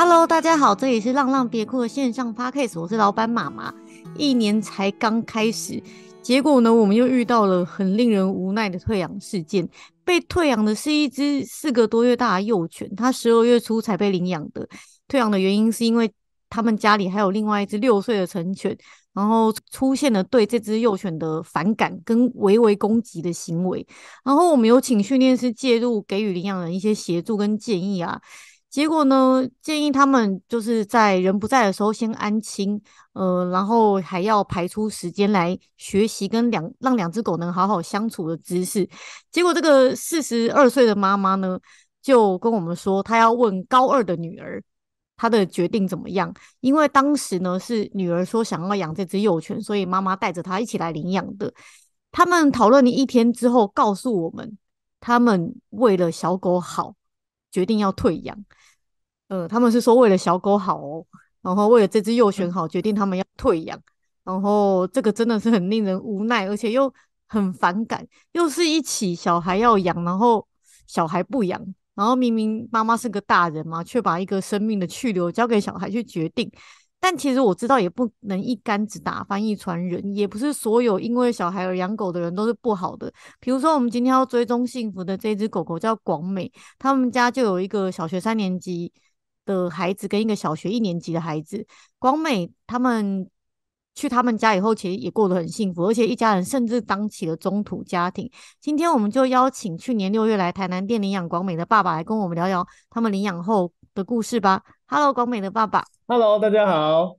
Hello，大家好，这里是浪浪别哭的线上 podcast，我是老板妈妈。一年才刚开始，结果呢，我们又遇到了很令人无奈的退养事件。被退养的是一只四个多月大的幼犬，它十二月初才被领养的。退养的原因是因为他们家里还有另外一只六岁的成犬，然后出现了对这只幼犬的反感跟微微攻击的行为。然后我们有请训练师介入，给予领养人一些协助跟建议啊。结果呢？建议他们就是在人不在的时候先安亲，呃，然后还要排出时间来学习跟两让两只狗能好好相处的知识。结果这个四十二岁的妈妈呢，就跟我们说，她要问高二的女儿她的决定怎么样，因为当时呢是女儿说想要养这只幼犬，所以妈妈带着她一起来领养的。他们讨论了一天之后，告诉我们他们为了小狗好。决定要退养，呃，他们是说为了小狗好，然后为了这只幼犬好，决定他们要退养。然后这个真的是很令人无奈，而且又很反感，又是一起小孩要养，然后小孩不养，然后明明妈妈是个大人嘛，却把一个生命的去留交给小孩去决定。但其实我知道也不能一竿子打翻一船人，也不是所有因为小孩而养狗的人都是不好的。比如说，我们今天要追踪幸福的这只狗狗叫广美，他们家就有一个小学三年级的孩子跟一个小学一年级的孩子，广美他们。去他们家以后，其实也过得很幸福，而且一家人甚至当起了中土家庭。今天我们就邀请去年六月来台南店领养广美的爸爸来跟我们聊聊他们领养后的故事吧。Hello，广美的爸爸。Hello，大家好。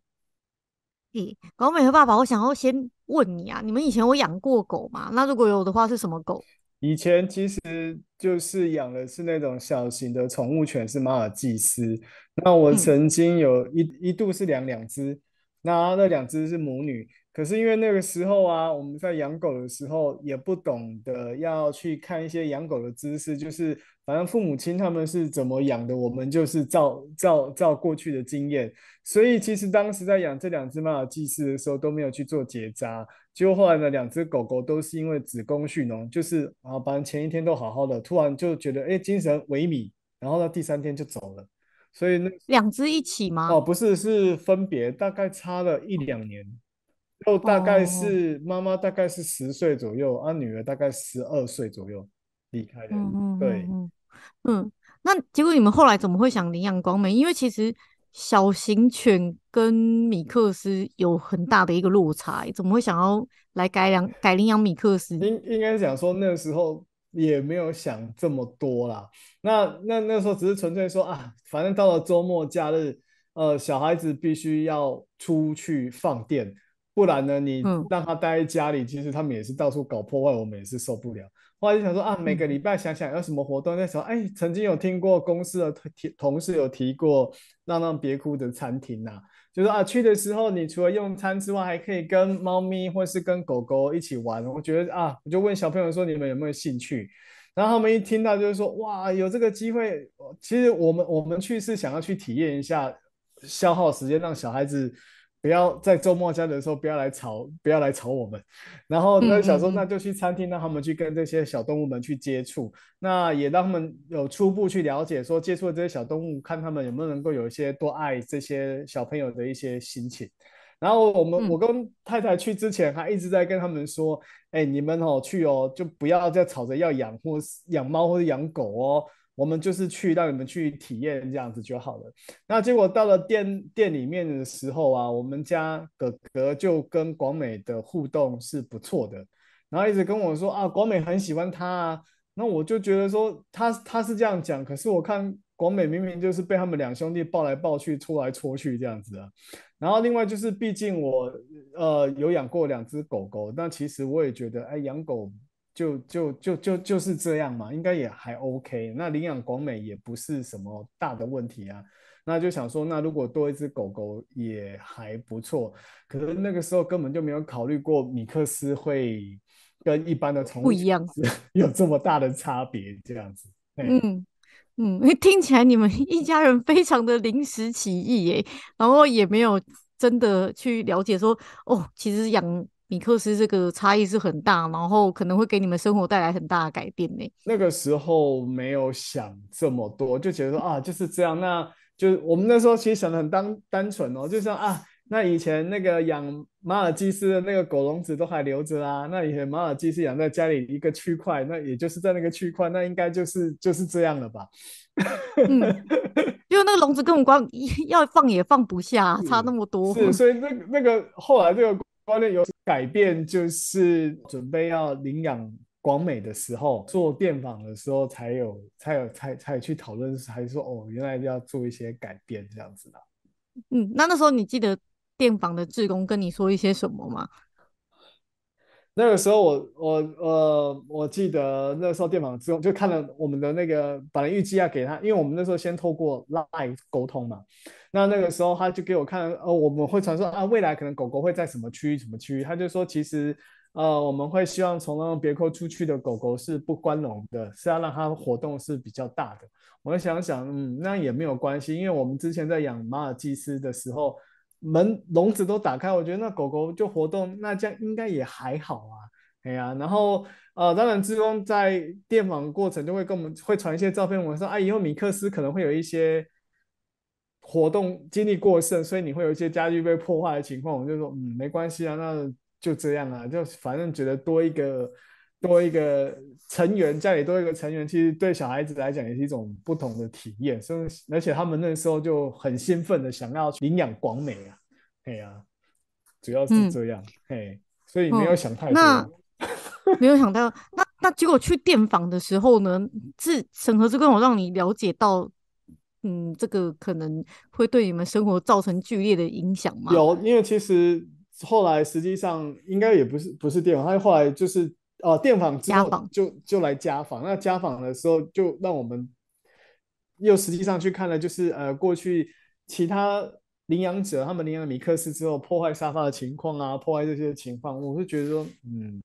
嘿，广美的爸爸，我想要先问你啊，你们以前有养过狗吗？那如果有的话，是什么狗？以前其实就是养的是那种小型的宠物犬，是马尔济斯。那我曾经有一一度是养两只。那那两只是母女，可是因为那个时候啊，我们在养狗的时候也不懂得要去看一些养狗的知识，就是反正父母亲他们是怎么养的，我们就是照照照过去的经验，所以其实当时在养这两只玛尔济斯的时候都没有去做结扎，结果后来呢，两只狗狗都是因为子宫蓄脓，就是啊，反正前一天都好好的，突然就觉得哎精神萎靡，然后呢第三天就走了。所以那两只一起吗？哦，不是，是分别，大概差了一两年，就大概是妈妈大概是十岁左右，啊，女儿大概十二岁左右离开的。嗯嗯，对，嗯那结果你们后来怎么会想领养光美？因为其实小型犬跟米克斯有很大的一个落差，怎么会想要来改良、改领养米克斯？应应该是想说那个时候。也没有想这么多啦，那那那时候只是纯粹说啊，反正到了周末假日，呃，小孩子必须要出去放电，不然呢，你让他待在家里，其实他们也是到处搞破坏，我们也是受不了。后来就想说啊，每个礼拜想想要什么活动，那时候哎，曾经有听过公司的同同事有提过“让让别哭”的餐厅呐。就是啊，去的时候你除了用餐之外，还可以跟猫咪或是跟狗狗一起玩。我觉得啊，我就问小朋友说，你们有没有兴趣？然后他们一听到就是说，哇，有这个机会。其实我们我们去是想要去体验一下，消耗时间让小孩子。不要在周末家的时候不要来吵，不要来吵我们。然后呢，小时候那就去餐厅，让他们去跟这些小动物们去接触，那也让他们有初步去了解，说接触这些小动物，看他们有没有能够有一些多爱这些小朋友的一些心情。然后我们我跟太太去之前还一直在跟他们说，哎，你们哦去哦，就不要再吵着要养或养猫或者养狗哦。我们就是去让你们去体验这样子就好了。那结果到了店店里面的时候啊，我们家哥哥就跟广美的互动是不错的，然后一直跟我说啊，广美很喜欢他啊。那我就觉得说他他是这样讲，可是我看广美明明就是被他们两兄弟抱来抱去、搓来搓去这样子啊。然后另外就是，毕竟我呃有养过两只狗狗，那其实我也觉得哎，养狗。就就就就就是这样嘛，应该也还 OK。那领养广美也不是什么大的问题啊。那就想说，那如果多一只狗狗也还不错。可是那个时候根本就没有考虑过米克斯会跟一般的宠物不一样，有这么大的差别这样子。嗯嗯，听起来你们一家人非常的临时起意耶，然后也没有真的去了解说哦，其实养。米克斯这个差异是很大，然后可能会给你们生活带来很大的改变呢。那个时候没有想这么多，就觉得说啊就是这样，那就我们那时候其实想的很单单纯哦，就像啊，那以前那个养马尔济斯的那个狗笼子都还留着啊，那以前马尔济斯养在家里一个区块，那也就是在那个区块，那应该就是就是这样了吧？因为那个笼子根本关，要放也放不下，差那么多。是，所以那那个后来这个。观念有改变，就是准备要领养广美的时候，做电访的时候才有，才有才才去讨论，还是说哦，原来要做一些改变这样子的。嗯，那那时候你记得电访的志工跟你说一些什么吗？那个时候我我呃我记得那时候电访之后就看了我们的那个本来预计要给他，因为我们那时候先透过 l i e 沟通嘛，那那个时候他就给我看呃我们会传说啊未来可能狗狗会在什么区域什么区域，他就说其实呃我们会希望从那别克出去的狗狗是不关笼的，是要让它活动是比较大的。我想想嗯那也没有关系，因为我们之前在养马尔济斯的时候。门笼子都打开，我觉得那狗狗就活动，那这样应该也还好啊。哎呀，然后呃，当然志工在电访过程就会跟我们会传一些照片，我们说啊，以后米克斯可能会有一些活动精力过剩，所以你会有一些家具被破坏的情况。我就说嗯，没关系啊，那就这样啊，就反正觉得多一个。多一个成员，家里多一个成员，其实对小孩子来讲也是一种不同的体验。所以，而且他们那时候就很兴奋的想要领养广美啊，哎呀，主要是这样，嘿，所以没有想太多，没有想到。那那结果去电访的时候呢，是审核是跟我让你了解到，嗯，这个可能会对你们生活造成剧烈的影响吗？有，因为其实后来实际上应该也不是不是电访，他后来就是。哦，电访之后就就来家访。那家访的时候，就让我们又实际上去看了，就是呃，过去其他领养者他们领养米克斯之后破坏沙发的情况啊，破坏这些情况，我是觉得说，嗯，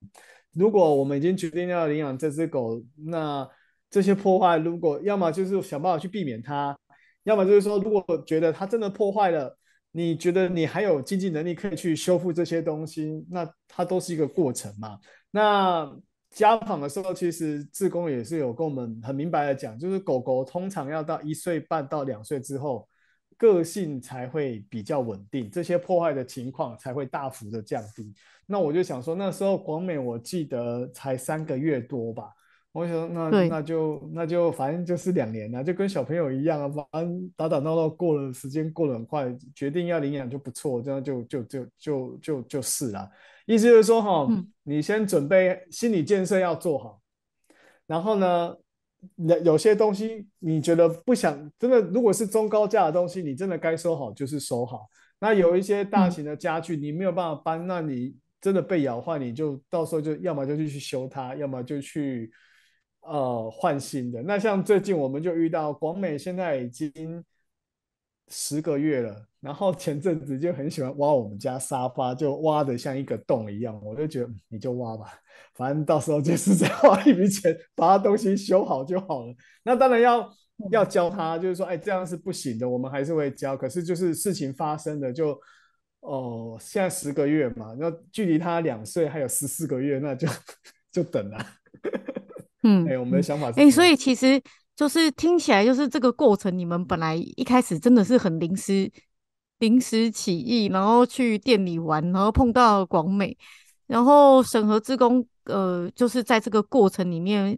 如果我们已经决定要领养这只狗，那这些破坏，如果要么就是想办法去避免它，要么就是说，如果觉得它真的破坏了。你觉得你还有经济能力可以去修复这些东西，那它都是一个过程嘛。那家访的时候，其实志工也是有跟我们很明白的讲，就是狗狗通常要到一岁半到两岁之后，个性才会比较稳定，这些破坏的情况才会大幅的降低。那我就想说，那时候广美我记得才三个月多吧。我想那那就那就反正就是两年了，就跟小朋友一样啊，反正打打闹闹过了，时间过得很快。决定要领养就不错，这样就就就就就就是了。意思就是说哈，你先准备心理建设要做好，然后呢，有有些东西你觉得不想真的，如果是中高价的东西，你真的该收好就是收好。那有一些大型的家具，你没有办法搬，那你真的被咬坏，你就到时候就要么就去去修它，要么就去。呃，换新的那像最近我们就遇到广美现在已经十个月了，然后前阵子就很喜欢挖我们家沙发，就挖的像一个洞一样，我就觉得你就挖吧，反正到时候就是再花一笔钱把它东西修好就好了。那当然要要教他，就是说，哎，这样是不行的，我们还是会教。可是就是事情发生的就哦，现在十个月嘛，那距离他两岁还有十四个月，那就 就等了。嗯，哎，我们的想法。哎，所以其实就是听起来就是这个过程，你们本来一开始真的是很临时、临时起意，然后去店里玩，然后碰到广美，然后审核职工，呃，就是在这个过程里面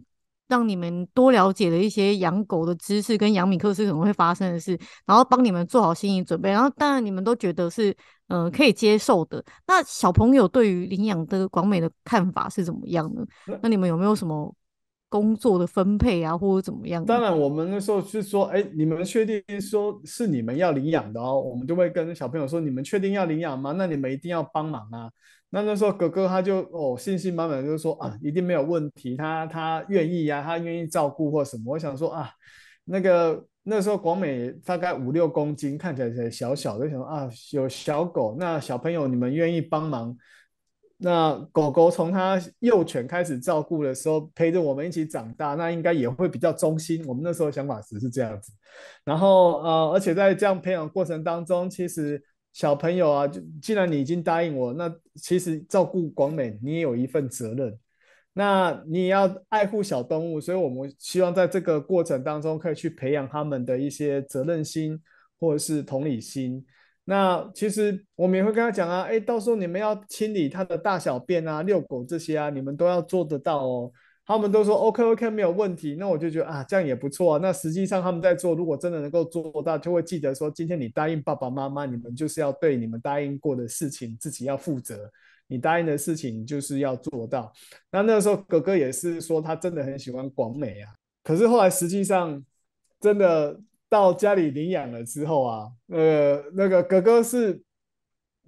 让你们多了解了一些养狗的知识跟养米克斯可能会发生的事，然后帮你们做好心理准备，然后当然你们都觉得是嗯可以接受的。那小朋友对于领养的广美的看法是怎么样呢？那你们有没有什么？工作的分配啊，或者怎么样？当然，我们那时候是说，哎，你们确定说是你们要领养的哦，我们就会跟小朋友说，你们确定要领养吗？那你们一定要帮忙啊。那那时候哥哥他就哦信心满满，就说啊，一定没有问题，他他愿意呀，他愿意照顾或什么。我想说啊，那个那时候广美大概五六公斤，看起来小小的，想说啊有小狗，那小朋友你们愿意帮忙？那狗狗从它幼犬开始照顾的时候，陪着我们一起长大，那应该也会比较忠心。我们那时候想法只是这样子，然后呃，而且在这样培养过程当中，其实小朋友啊，就既然你已经答应我，那其实照顾广美你也有一份责任，那你也要爱护小动物，所以我们希望在这个过程当中可以去培养他们的一些责任心或者是同理心。那其实我们也会跟他讲啊，哎，到时候你们要清理他的大小便啊，遛狗这些啊，你们都要做得到哦。他们都说 OK OK 没有问题，那我就觉得啊，这样也不错。那实际上他们在做，如果真的能够做到，就会记得说，今天你答应爸爸妈妈，你们就是要对你们答应过的事情自己要负责，你答应的事情就是要做到。那那时候哥哥也是说他真的很喜欢广美啊，可是后来实际上真的。到家里领养了之后啊，呃，那个哥哥是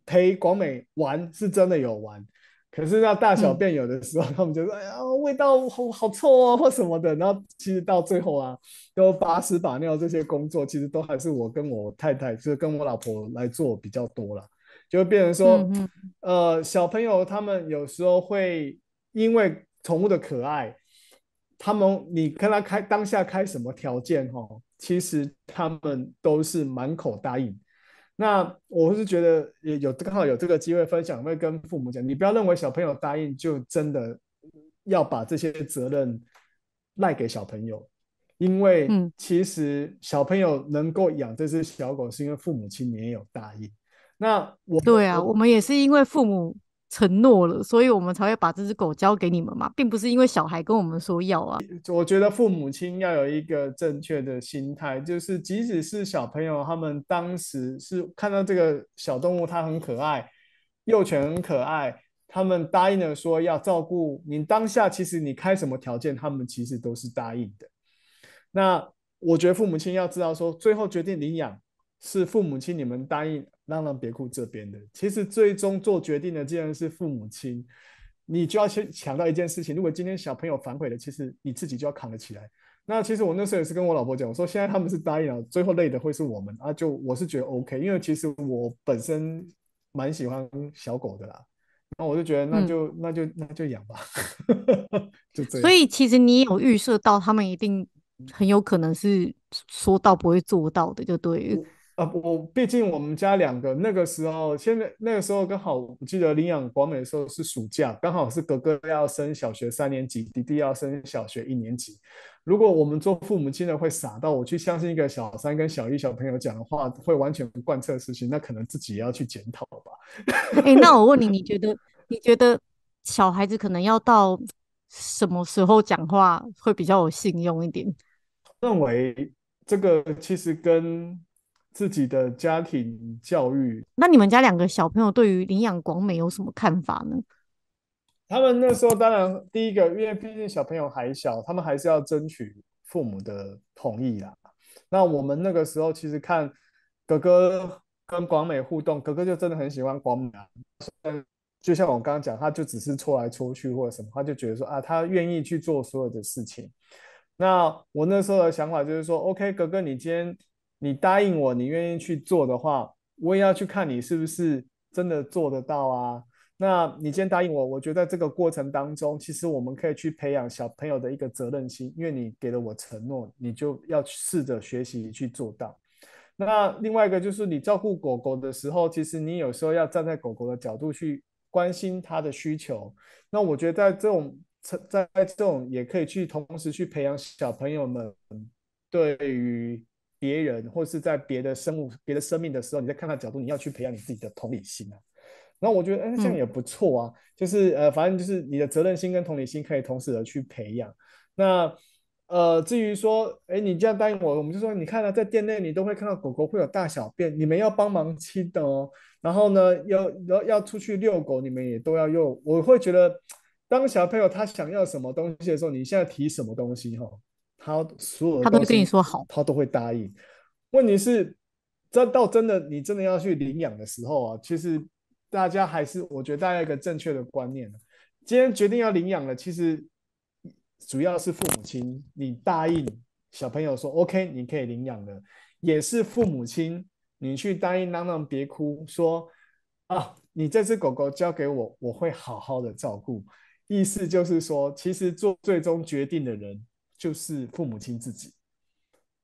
陪广美玩，是真的有玩。可是那大小便有的时候，他们就说：“哎呀，味道好好臭哦，或什么的。”然后其实到最后啊，都把屎把尿这些工作，其实都还是我跟我太太，就是跟我老婆来做比较多了。就变成说，呃，小朋友他们有时候会因为宠物的可爱，他们你跟他开当下开什么条件哈。其实他们都是满口答应，那我是觉得也有刚好有这个机会分享，会跟父母讲，你不要认为小朋友答应就真的要把这些责任赖给小朋友，因为其实小朋友能够养这只小狗，是因为父母亲也有答应。那我对啊，我们也是因为父母。承诺了，所以我们才会把这只狗交给你们嘛，并不是因为小孩跟我们说要啊。我觉得父母亲要有一个正确的心态，就是即使是小朋友，他们当时是看到这个小动物，它很可爱，幼犬很可爱，他们答应了说要照顾。你当下其实你开什么条件，他们其实都是答应的。那我觉得父母亲要知道，说最后决定领养是父母亲你们答应。浪浪别哭，这边的其实最终做决定的既然是父母亲，你就要先想到一件事情：如果今天小朋友反悔了，其实你自己就要扛得起来。那其实我那时候也是跟我老婆讲，我说现在他们是答应了，最后累的会是我们啊。就我是觉得 OK，因为其实我本身蛮喜欢小狗的啦，那我就觉得那就那就那就养吧，就这样。所以其实你有预设到他们一定很有可能是说到不会做到的，就对。啊，我毕竟我们家两个那个时候，现在那个时候刚好，我记得领养广美的时候是暑假，刚好是哥哥要升小学三年级，弟弟要升小学一年级。如果我们做父母亲的会傻到我去相信一个小三跟小一小朋友讲的话，会完全不贯彻事情，那可能自己也要去检讨吧。哎，那我问你，你觉得你觉得小孩子可能要到什么时候讲话会比较有信用一点？认为这个其实跟。自己的家庭教育。那你们家两个小朋友对于领养广美有什么看法呢？他们那时候当然第一个，因为毕竟小朋友还小，他们还是要争取父母的同意啦。那我们那个时候其实看哥哥跟广美互动，哥哥就真的很喜欢广美。啊。就像我刚刚讲，他就只是搓来搓去或者什么，他就觉得说啊，他愿意去做所有的事情。那我那时候的想法就是说，OK，哥哥，你今天。你答应我，你愿意去做的话，我也要去看你是不是真的做得到啊？那你先答应我。我觉得在这个过程当中，其实我们可以去培养小朋友的一个责任心，因为你给了我承诺，你就要试着学习去做到。那另外一个就是，你照顾狗狗的时候，其实你有时候要站在狗狗的角度去关心它的需求。那我觉得在这种，在这种也可以去同时去培养小朋友们对于。别人，或是在别的生物、别的生命的时候，你在看他角度，你要去培养你自己的同理心啊。那我觉得，哎，这样也不错啊。就是，呃，反正就是你的责任心跟同理心可以同时的去培养。那，呃，至于说，哎，你这样答应我，我们就说，你看呢，在店内你都会看到狗狗会有大小便，你们要帮忙清的哦。然后呢，要要要出去遛狗，你们也都要用。我会觉得，当小朋友他想要什么东西的时候，你现在提什么东西哈？他所有他都会跟你说好，他都会答应。问题是，这到真的，你真的要去领养的时候啊，其实大家还是，我觉得大家一个正确的观念今天决定要领养了，其实主要是父母亲你答应小朋友说 OK，你可以领养了，也是父母亲你去答应让 a 别哭，说啊，你这只狗狗交给我，我会好好的照顾。意思就是说，其实做最终决定的人。就是父母亲自己，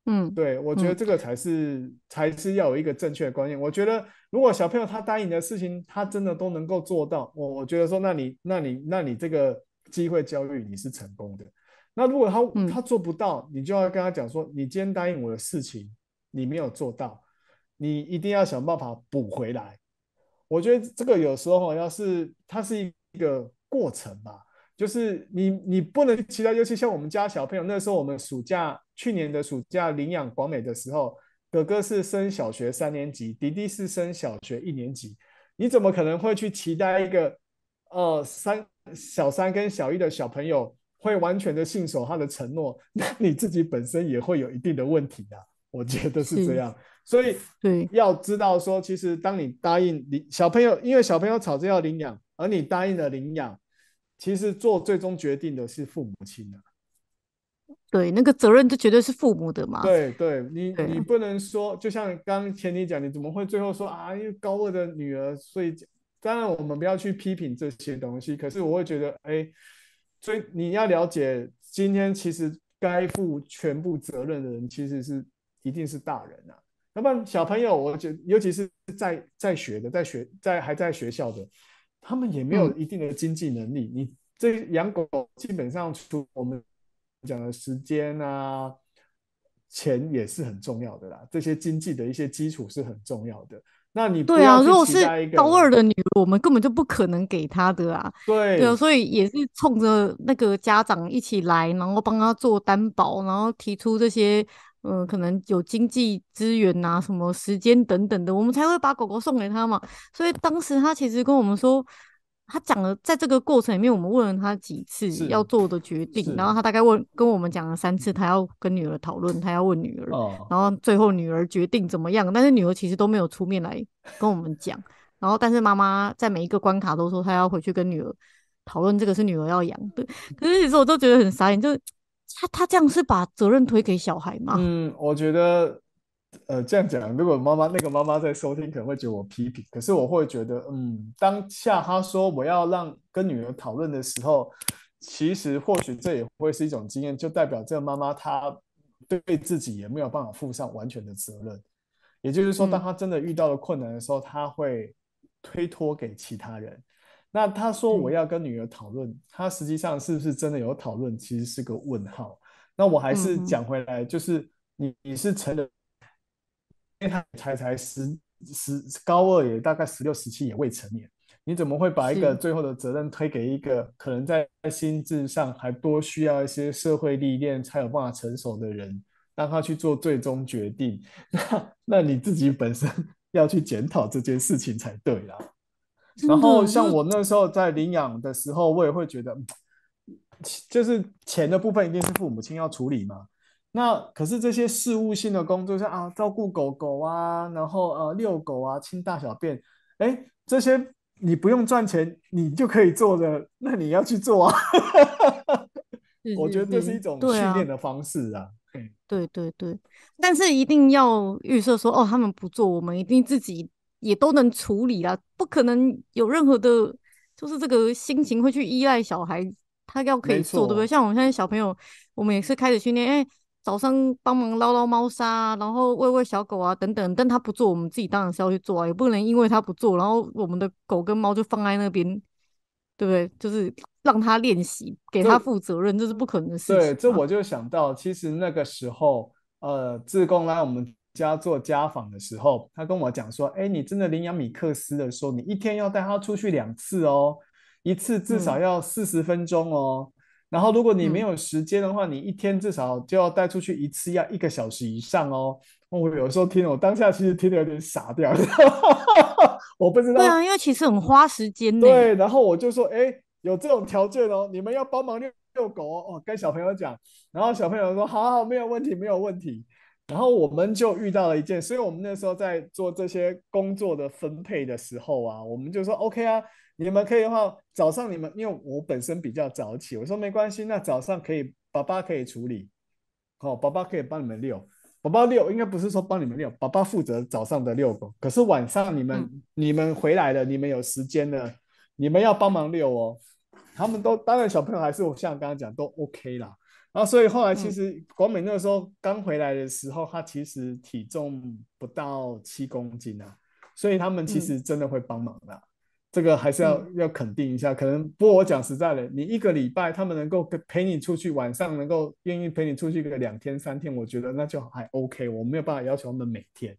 嗯，对，我觉得这个才是才是要有一个正确的观念。我觉得如果小朋友他答应的事情，他真的都能够做到，我我觉得说，那你那你那你这个机会教育你是成功的。那如果他他做不到，你就要跟他讲说，你今天答应我的事情你没有做到，你一定要想办法补回来。我觉得这个有时候要是它是一个过程吧。就是你，你不能期待，尤其像我们家小朋友那时候，我们暑假去年的暑假领养广美的时候，哥哥是升小学三年级，弟弟是升小学一年级，你怎么可能会去期待一个，呃，三小三跟小一的小朋友会完全的信守他的承诺？那你自己本身也会有一定的问题啊，我觉得是这样。所以，对，要知道说，其实当你答应领小朋友，因为小朋友吵着要领养，而你答应了领养。其实做最终决定的是父母亲啊，对，那个责任就绝对是父母的嘛。对，对你你不能说，就像刚前你讲，你怎么会最后说啊？因为高二的女儿，所以当然我们不要去批评这些东西。可是我会觉得，哎，所以你要了解，今天其实该负全部责任的人，其实是一定是大人啊。那么小朋友，我觉，尤其是在在学的，在学在还在学校的。他们也没有一定的经济能力。你这养狗基本上除我们讲的时间啊，钱也是很重要的啦。这些经济的一些基础是很重要的。那你对啊，如果是高二的女，我们根本就不可能给她的啊。对，所以也是冲着那个家长一起来，然后帮她做担保，然后提出这些。嗯，可能有经济资源啊，什么时间等等的，我们才会把狗狗送给他嘛。所以当时他其实跟我们说，他讲了，在这个过程里面，我们问了他几次要做的决定，然后他大概问跟我们讲了三次，他要跟女儿讨论，他要问女儿，然后最后女儿决定怎么样，但是女儿其实都没有出面来跟我们讲。然后，但是妈妈在每一个关卡都说她要回去跟女儿讨论，这个是女儿要养的。可是其实我都觉得很傻眼，就。他他这样是把责任推给小孩吗？嗯，我觉得，呃，这样讲，如果妈妈那个妈妈在收听，可能会觉得我批评。可是我会觉得，嗯，当下他说我要让跟女儿讨论的时候，其实或许这也会是一种经验，就代表这个妈妈她对自己也没有办法负上完全的责任。也就是说，当她真的遇到了困难的时候，她会推脱给其他人。那他说我要跟女儿讨论，他实际上是不是真的有讨论？其实是个问号。那我还是讲回来，就是你你是成人，他才才十十高二也大概十六十七也未成年，你怎么会把一个最后的责任推给一个可能在心智上还多需要一些社会历练才有办法成熟的人，让他去做最终决定？那那你自己本身 要去检讨这件事情才对啦。然后像我那时候在领养的时候，我也会觉得，就是钱的部分一定是父母亲要处理嘛。那可是这些事务性的工作，像啊照顾狗狗啊，然后呃遛狗啊，清大小便，哎这些你不用赚钱，你就可以做的，那你要去做啊。我觉得这是一种训练的方式啊。对对对，但是一定要预设说哦，他们不做，我们一定自己。也都能处理啦，不可能有任何的，就是这个心情会去依赖小孩，他要可以做对不对？像我们现在小朋友，我们也是开始训练，哎，早上帮忙捞捞猫砂，然后喂喂小狗啊等等，但他不做，我们自己当然是要去做啊，也不能因为他不做，然后我们的狗跟猫就放在那边，对不对？就是让他练习，给他负责任，这是不可能的事。对，这我就想到，其实那个时候，呃，自贡来我们。家做家访的时候，他跟我讲说：“哎，你真的领养米克斯的时候，你一天要带他出去两次哦，一次至少要四十分钟哦。然后如果你没有时间的话，你一天至少就要带出去一次，要一个小时以上哦。”我有时候听，我当下其实听得有点傻掉，我不知道。对啊，因为其实很花时间的。对，然后我就说：“哎，有这种条件哦，你们要帮忙遛遛狗哦，跟小朋友讲。”然后小朋友说：“好好，没有问题，没有问题。”然后我们就遇到了一件，所以我们那时候在做这些工作的分配的时候啊，我们就说 OK 啊，你们可以的话，早上你们因为我本身比较早起，我说没关系，那早上可以，爸爸可以处理，好，爸爸可以帮你们遛，爸爸遛应该不是说帮你们遛，爸爸负责早上的遛狗，可是晚上你们你们回来了，你们有时间了，你们要帮忙遛哦，他们都当然小朋友还是我像刚刚讲都 OK 啦。然后，所以后来其实广美那个时候刚回来的时候，他其实体重不到七公斤啊，所以他们其实真的会帮忙的，这个还是要要肯定一下。可能不过我讲实在的，你一个礼拜他们能够陪你出去，晚上能够愿意陪你出去个两天三天，我觉得那就还 OK。我没有办法要求他们每天。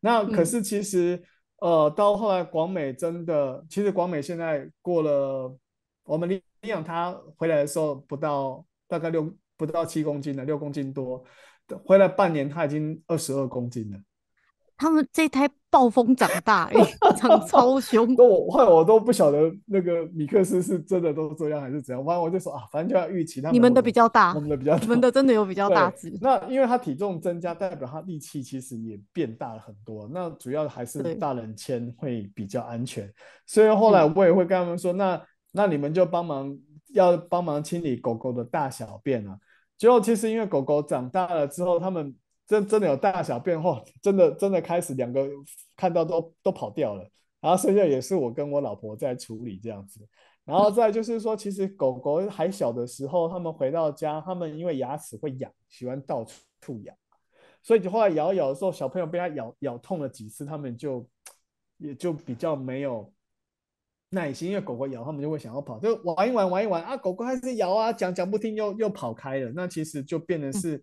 那可是其实呃，到后来广美真的，其实广美现在过了，我们领领养他回来的时候不到大概六。不到七公斤了，六公斤多。回来半年，他已经二十二公斤了。他们这胎暴风长大，长超凶。都我后来我都不晓得那个米克斯是真的都这样还是怎样。反正我就说啊，反正就要预期他们。你们的比较大，我们的比较，你们的真的有比较大只。那因为它体重增加，代表它力气其实也变大了很多。那主要还是大人牵会比较安全。所以后来我也会跟他们说，那那你们就帮忙要帮忙清理狗狗的大小便啊。之后其实因为狗狗长大了之后，他们真真的有大小变化，真的真的开始两个看到都都跑掉了，然后剩下也是我跟我老婆在处理这样子。然后再就是说，其实狗狗还小的时候，他们回到家，他们因为牙齿会痒，喜欢到处吐牙，所以就后来咬咬的时候，小朋友被它咬咬痛了几次，他们就也就比较没有。耐心，因为狗狗咬，他们就会想要跑，就玩一玩，玩一玩啊，狗狗还是咬啊，讲讲不听，又又跑开了。那其实就变成是，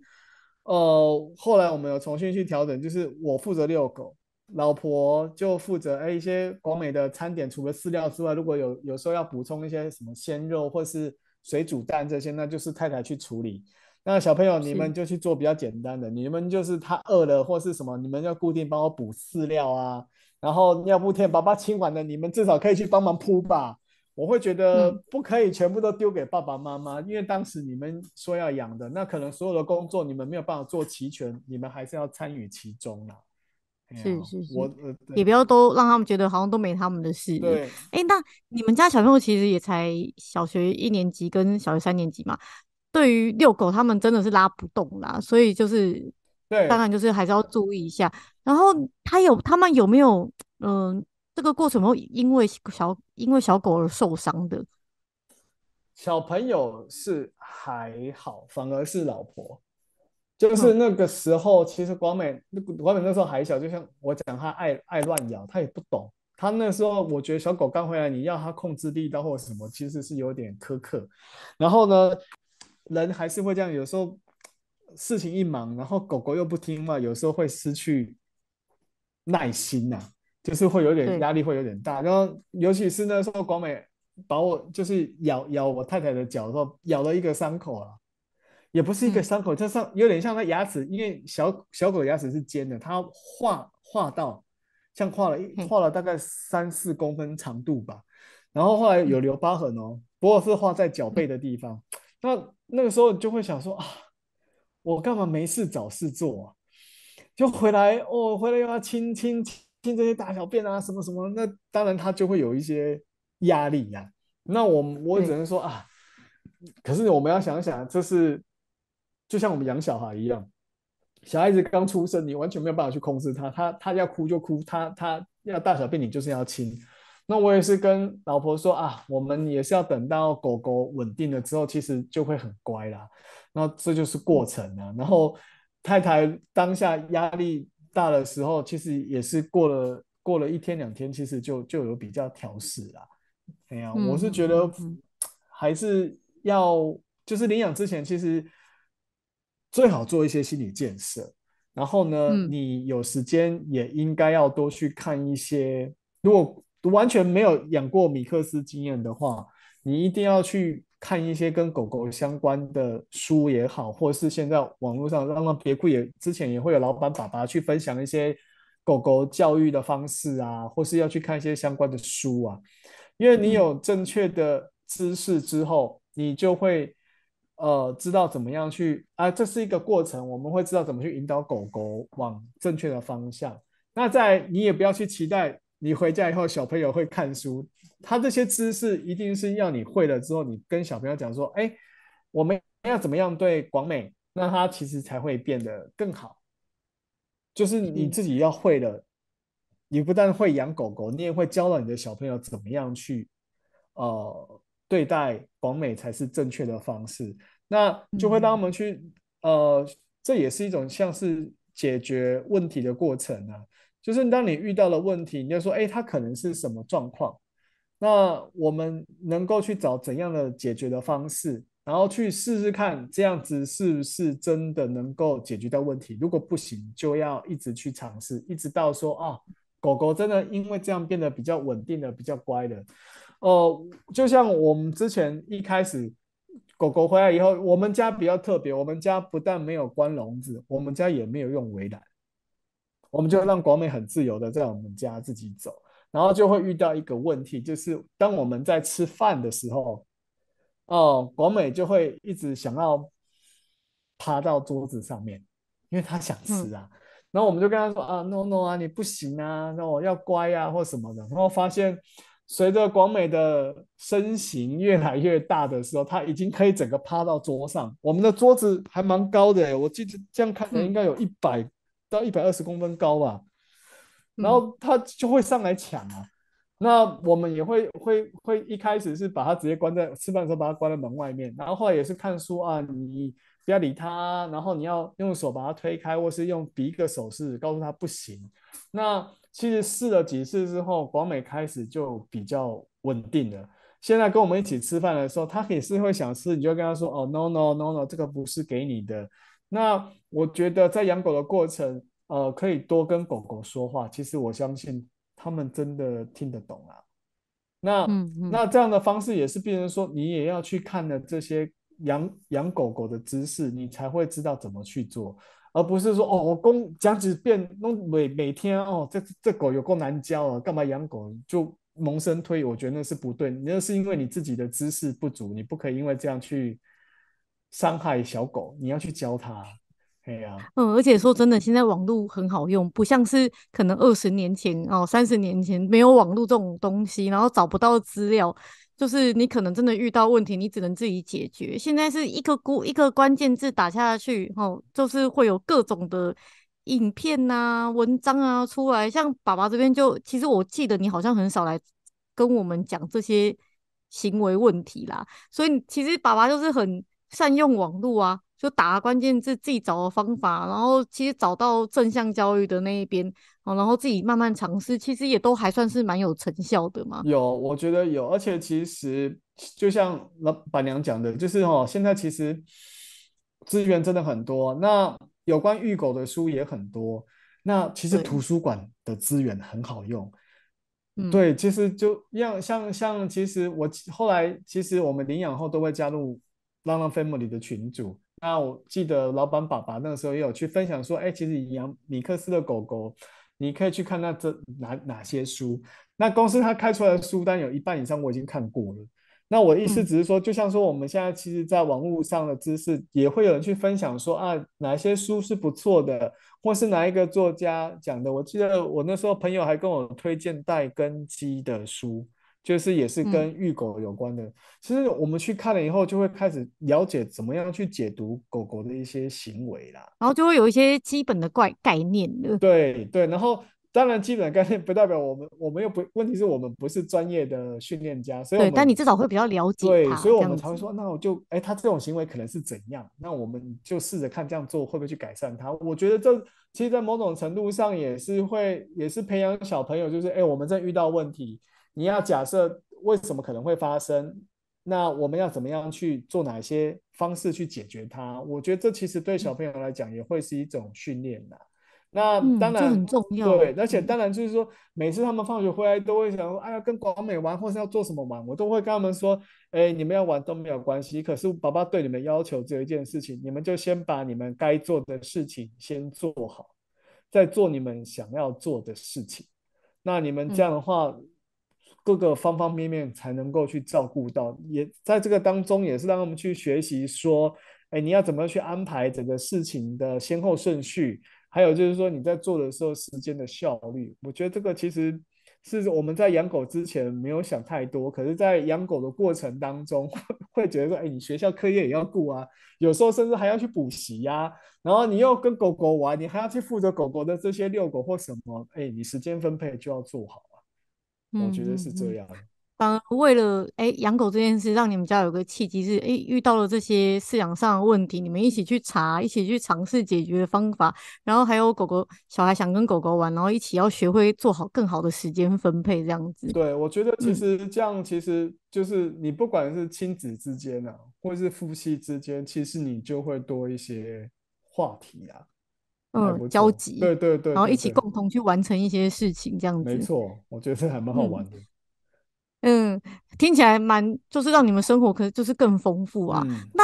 呃，后来我们有重新去调整，就是我负责遛狗，老婆就负责哎一些广美的餐点，除了饲料之外，如果有有时候要补充一些什么鲜肉或是水煮蛋这些，那就是太太去处理。那小朋友你们就去做比较简单的，你们就是他饿了或是什么，你们要固定帮我补饲料啊。然后尿布天，爸爸清完的，你们至少可以去帮忙铺吧。我会觉得不可以全部都丢给爸爸妈妈，因为当时你们说要养的，那可能所有的工作你们没有办法做齐全，你们还是要参与其中啦。是是，我呃也不要都让他们觉得好像都没他们的事。对，哎，那你们家小朋友其实也才小学一年级跟小学三年级嘛，对于遛狗他们真的是拉不动啦，所以就是。当然，就是还是要注意一下。然后他有他们有没有嗯，这个过程会因为小因为小狗而受伤的？小朋友是还好，反而是老婆，就是那个时候，其实广美那广美那时候还小，就像我讲，他爱爱乱咬，他也不懂。他那时候，我觉得小狗刚回来，你要他控制力道或者什么，其实是有点苛刻。然后呢，人还是会这样，有时候。事情一忙，然后狗狗又不听话，有时候会失去耐心呐，就是会有点压力，会有点大。然后，尤其是那时候广美把我就是咬咬我太太的脚的时候，咬了一个伤口啊，也不是一个伤口，就是有点像它牙齿，因为小小狗牙齿是尖的，它划划到像划了一划了大概三四公分长度吧，然后后来有留疤痕哦，不过是划在脚背的地方。那那个时候就会想说啊。我干嘛没事找事做啊？就回来哦，回来又要亲亲亲这些大小便啊，什么什么？那当然他就会有一些压力呀。那我我只能说啊，可是我们要想想，这是就像我们养小孩一样，小孩子刚出生，你完全没有办法去控制他，他他要哭就哭，他他要大小便你就是要亲。那我也是跟老婆说啊，我们也是要等到狗狗稳定了之后，其实就会很乖啦。那这就是过程啊。然后太太当下压力大的时候，其实也是过了过了一天两天，其实就就有比较调试啦。哎呀，我是觉得还是要就是领养之前，其实最好做一些心理建设。然后呢，你有时间也应该要多去看一些，如果。完全没有养过米克斯经验的话，你一定要去看一些跟狗狗相关的书也好，或是现在网络上让让别库也之前也会有老板爸爸去分享一些狗狗教育的方式啊，或是要去看一些相关的书啊，因为你有正确的知识之后，你就会呃知道怎么样去啊，这是一个过程，我们会知道怎么去引导狗狗往正确的方向。那在你也不要去期待。你回家以后，小朋友会看书，他这些知识一定是要你会了之后，你跟小朋友讲说：“哎，我们要怎么样对广美？”那他其实才会变得更好。就是你自己要会了，你不但会养狗狗，你也会教到你的小朋友怎么样去，呃，对待广美才是正确的方式。那就会让我们去，呃，这也是一种像是解决问题的过程啊。就是当你遇到了问题，你就说，哎，它可能是什么状况？那我们能够去找怎样的解决的方式，然后去试试看，这样子是不是真的能够解决到问题？如果不行，就要一直去尝试，一直到说，啊，狗狗真的因为这样变得比较稳定的，比较乖的。哦，就像我们之前一开始，狗狗回来以后，我们家比较特别，我们家不但没有关笼子，我们家也没有用围栏。我们就让广美很自由的在我们家自己走，然后就会遇到一个问题，就是当我们在吃饭的时候，哦，广美就会一直想要趴到桌子上面，因为他想吃啊。然后我们就跟他说啊，no no 啊，你不行啊，那我要乖啊或什么的。然后发现随着广美的身形越来越大的时候，他已经可以整个趴到桌上。我们的桌子还蛮高的我记得这样看着应该有一百。到一百二十公分高吧，然后他就会上来抢啊。那我们也会会会一开始是把他直接关在吃饭的时候把他关在门外面，然后后来也是看书啊，你不要理他，然后你要用手把他推开，或是用比一个手势告诉他不行。那其实试了几次之后，广美开始就比较稳定了。现在跟我们一起吃饭的时候，他也是会想吃，你就跟他说哦，no no no no，这个不是给你的。那我觉得在养狗的过程，呃，可以多跟狗狗说话。其实我相信他们真的听得懂啊。那那这样的方式也是，病人说你也要去看了这些养养狗狗的知识，你才会知道怎么去做，而不是说哦，我讲几遍弄每每天哦，这这狗有够难教啊，干嘛养狗就萌生推？我觉得那是不对，那是因为你自己的知识不足，你不可以因为这样去。伤害小狗，你要去教它，对呀。嗯，而且说真的，现在网络很好用，不像是可能二十年前哦，三十年前没有网络这种东西，然后找不到资料，就是你可能真的遇到问题，你只能自己解决。现在是一个孤一个关键字打下去，哦，就是会有各种的影片啊、文章啊出来。像爸爸这边，就其实我记得你好像很少来跟我们讲这些行为问题啦，所以其实爸爸就是很。善用网络啊，就打关键字自己找的方法，然后其实找到正向教育的那一边然后自己慢慢尝试，其实也都还算是蛮有成效的嘛。有，我觉得有，而且其实就像老板娘讲的，就是哦，现在其实资源真的很多，那有关育狗的书也很多，那其实图书馆的资源很好用。嗯，对，其实就样像像其实我后来其实我们领养后都会加入。浪浪 family 的群主，那我记得老板爸爸那个时候也有去分享说，哎，其实养米克斯的狗狗，你可以去看那这哪哪些书。那公司他开出来的书单有一半以上我已经看过了。那我的意思只是说，就像说我们现在其实，在网络上的知识也会有人去分享说啊，哪些书是不错的，或是哪一个作家讲的。我记得我那时候朋友还跟我推荐戴根基的书。就是也是跟育狗有关的。其实我们去看了以后，就会开始了解怎么样去解读狗狗的一些行为啦，然后就会有一些基本的怪概念了。对对，然后当然基本概念不代表我们，我们又不，问题是我们不是专业的训练家，所以但你至少会比较了解。对，所以我们才会说，那我就哎，他这种行为可能是怎样？那我们就试着看这样做会不会去改善它。我觉得这其实，在某种程度上也是会，也是培养小朋友，就是哎，我们在遇到问题。你要假设为什么可能会发生？那我们要怎么样去做？哪些方式去解决它？我觉得这其实对小朋友来讲也会是一种训练呐。那当然很重要，对，而且当然就是说，每次他们放学回来都会想说：“哎呀，跟广美玩，或是要做什么玩？”我都会跟他们说：“哎，你们要玩都没有关系，可是爸爸对你们要求只有一件事情：你们就先把你们该做的事情先做好，再做你们想要做的事情。那你们这样的话。”各个方方面面才能够去照顾到，也在这个当中也是让我们去学习说，哎，你要怎么去安排整个事情的先后顺序，还有就是说你在做的时候时间的效率，我觉得这个其实是我们在养狗之前没有想太多，可是，在养狗的过程当中 会觉得说，哎，你学校课业也要顾啊，有时候甚至还要去补习呀，然后你又跟狗狗玩，你还要去负责狗狗的这些遛狗或什么，哎，你时间分配就要做好。我觉得是这样。反而为了哎养狗这件事，让你们家有个契机是哎遇到了这些饲养上的问题，你们一起去查，一起去尝试解决的方法，然后还有狗狗小孩想跟狗狗玩，然后一起要学会做好更好的时间分配这样子。对，我觉得其实这样，其实就是你不管是亲子之间啊，或是夫妻之间，其实你就会多一些话题啊。嗯，交集，对对对，然后一起共同去完成一些事情，这样子。没错，我觉得还蛮好玩的。嗯，听起来蛮，就是让你们生活可能就是更丰富啊。那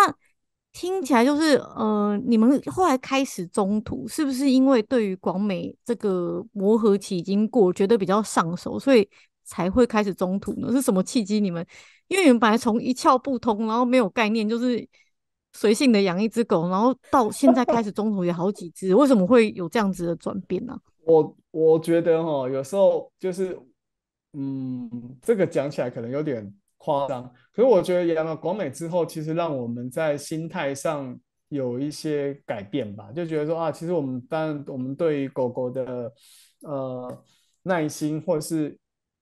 听起来就是，呃，你们后来开始中途，是不是因为对于广美这个磨合期已经过，觉得比较上手，所以才会开始中途呢？是什么契机？你们因为你们本来从一窍不通，然后没有概念，就是。随性的养一只狗，然后到现在开始中途也好几只，为什么会有这样子的转变呢？我我觉得哈，有时候就是，嗯，这个讲起来可能有点夸张，可是我觉得养了广美之后，其实让我们在心态上有一些改变吧，就觉得说啊，其实我们当然我们对于狗狗的呃耐心或者是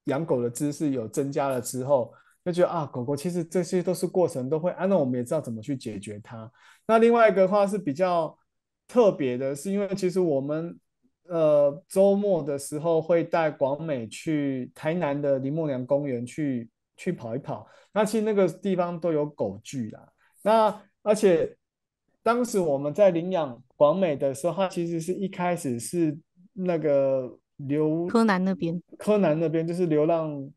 养狗的知识有增加了之后。就觉得啊，狗狗其实这些都是过程，都会。那我们也知道怎么去解决它。那另外一个话是比较特别的，是因为其实我们呃周末的时候会带广美去台南的林默娘公园去去跑一跑。那其实那个地方都有狗聚啦。那而且当时我们在领养广美的时候，它其实是一开始是那个流柯南那边，柯南那边就是流浪。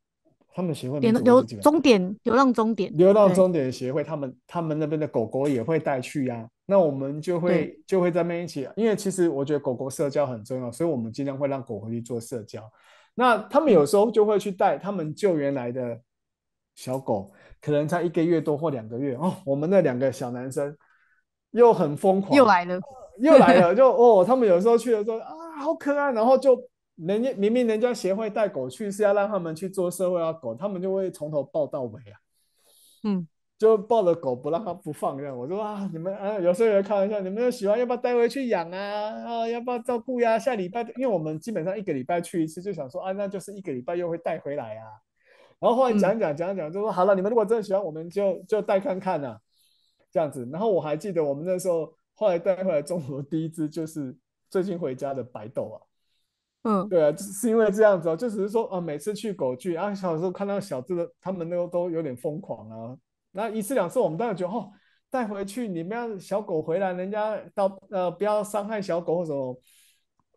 他们协会点流终点流浪终点流浪终点协会，他们他们那边的狗狗也会带去呀。那我们就会就会在那边一起，因为其实我觉得狗狗社交很重要，所以我们尽量会让狗狗去做社交。那他们有时候就会去带他们救原来的小狗，可能才一个月多或两个月哦。我们那两个小男生又很疯狂，又来了，又来了，就哦，他们有时候去的时候啊，好可爱，然后就。人家明明人家协会带狗去是要让他们去做社会啊，狗他们就会从头抱到尾啊，嗯，就抱着狗不让他不放这样。我说啊，你们啊，有时候也开玩笑，你们喜欢要不要带回去养啊？啊，要不要照顾呀？下礼拜因为我们基本上一个礼拜去一次，就想说啊，那就是一个礼拜又会带回来啊。然后后来讲讲讲讲，就说好了，你们如果真的喜欢，我们就就带看看啊，这样子。然后我还记得我们那时候后来带回来中国第一只就是最近回家的白豆啊。嗯，对啊，是因为这样子哦，就只是说呃，每次去狗聚，然后小时候看到小智的，他们都都有点疯狂啊。然后一次两次，我们当然觉得哦，带回去你们要小狗回来，人家到呃不要伤害小狗或者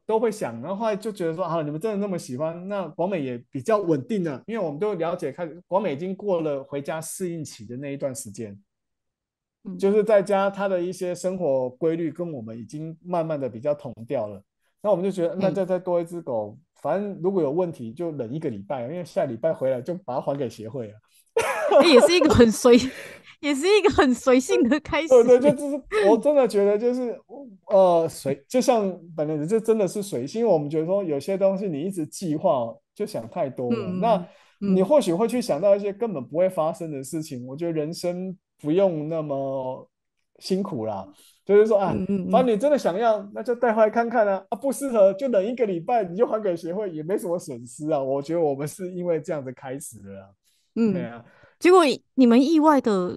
都会想，然后后来就觉得说啊，你们真的那么喜欢？那广美也比较稳定了，因为我们都了解，看广美已经过了回家适应期的那一段时间，嗯，就是在家他的一些生活规律跟我们已经慢慢的比较同调了。那我们就觉得，那再再多一只狗，反正如果有问题就忍一个礼拜，因为下礼拜回来就把它还给协会了。也是一个很随，也是一个很随性的开始。对对，就是我真的觉得就是呃随，就像本来就真的是随性。我们觉得说有些东西你一直计划就想太多了，那你或许会去想到一些根本不会发生的事情。我觉得人生不用那么辛苦啦。就是说啊，反正你真的想要，那就带回来看看啊。啊，不适合就等一个礼拜，你就还给协会，也没什么损失啊。我觉得我们是因为这样子开始的嗯，对啊。结果你们意外的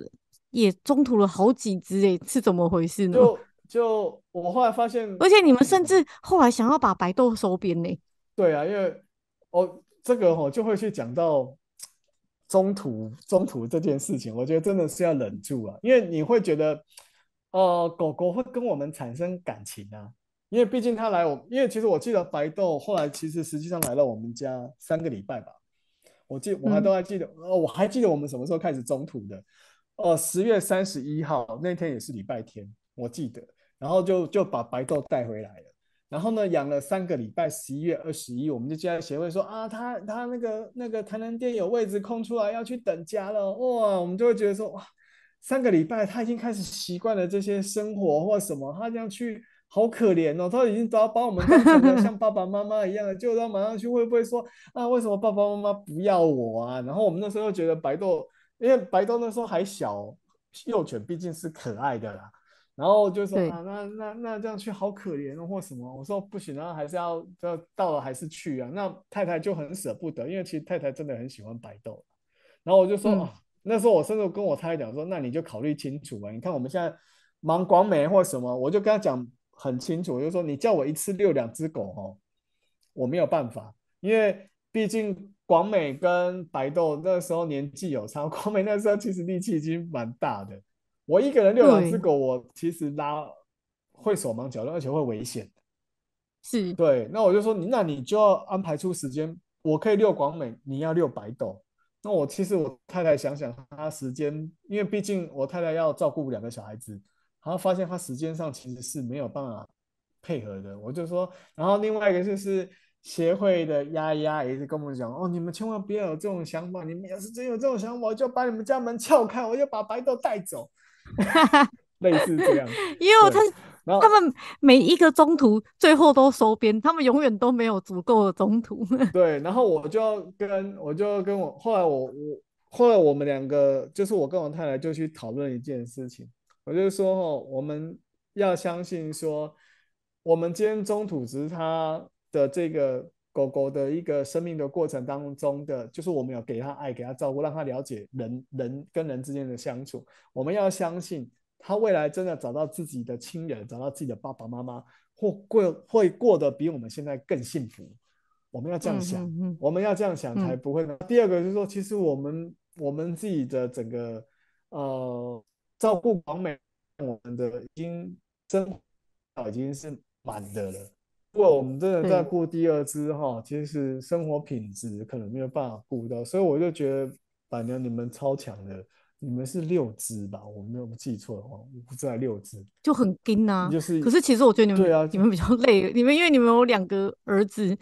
也中途了好几只诶，是怎么回事呢？就就我后来发现，而且你们甚至后来想要把白豆收编呢。对啊，因为哦，这个哦就会去讲到中途，中途这件事情，我觉得真的是要忍住啊，因为你会觉得。呃，狗狗会跟我们产生感情啊，因为毕竟它来我，因为其实我记得白豆后来其实实际上来了我们家三个礼拜吧，我记我还都还记得，我还记得我们什么时候开始中途的，哦，十月三十一号那天也是礼拜天，我记得，然后就就把白豆带回来了，然后呢养了三个礼拜，十一月二十一我们就接到协会说啊，他他那个那个台南店有位置空出来要去等家了，哇，我们就会觉得说哇。三个礼拜，他已经开始习惯了这些生活或什么，他这样去好可怜哦。他已经要把我们当成了像 爸爸妈妈一样，就马上去会不会说啊？为什么爸爸妈妈不要我啊？然后我们那时候觉得白豆，因为白豆那时候还小，幼犬毕竟是可爱的啦。然后就说啊，那那那这样去好可怜哦，或什么？我说不行，啊，还是要要到了还是去啊。那太太就很舍不得，因为其实太太真的很喜欢白豆。然后我就说。那时候我甚至跟我太太讲说：“那你就考虑清楚吧。你看我们现在忙广美或什么，我就跟他讲很清楚，就是说你叫我一次遛两只狗哦，我没有办法，因为毕竟广美跟白豆那时候年纪有差，广 美那时候其实力气已经蛮大的，我一个人遛两只狗，我其实拉会手忙脚乱，而且会危险是，对。那我就说你，那你就要安排出时间，我可以遛广美，你要遛白豆。”那我其实我太太想想，她时间，因为毕竟我太太要照顾两个小孩子，然后发现她时间上其实是没有办法配合的。我就说，然后另外一个就是协会的丫丫也是跟我们讲，哦，你们千万不要有这种想法，你们要是真有这种想法，我就把你们家门撬开，我就把白豆带走，类似这样。因为他然他们每一个中途最后都收编，他们永远都没有足够的中途。对，然后我就跟我就跟我后来我我后来我们两个就是我跟我太太就去讨论一件事情，我就说哦，我们要相信说，我们今天中途只是他的这个狗狗的一个生命的过程当中的，就是我们要给它爱，给它照顾，让它了解人人跟人之间的相处，我们要相信。他未来真的找到自己的亲人，找到自己的爸爸妈妈，或过会过得比我们现在更幸福。我们要这样想，我们要这样想才不会。第二个就是说，其实我们我们自己的整个呃照顾广美，我们的已经生已经是满的了。如果我们真的在顾第二只哈，其实生活品质可能没有办法顾到。所以我就觉得板娘你们超强的。你们是六只吧？我没有记错的话，五只还道六只？就很跟呐，就是。可是其实我觉得你们对啊，你们比较累。你们因为你们有两个儿子，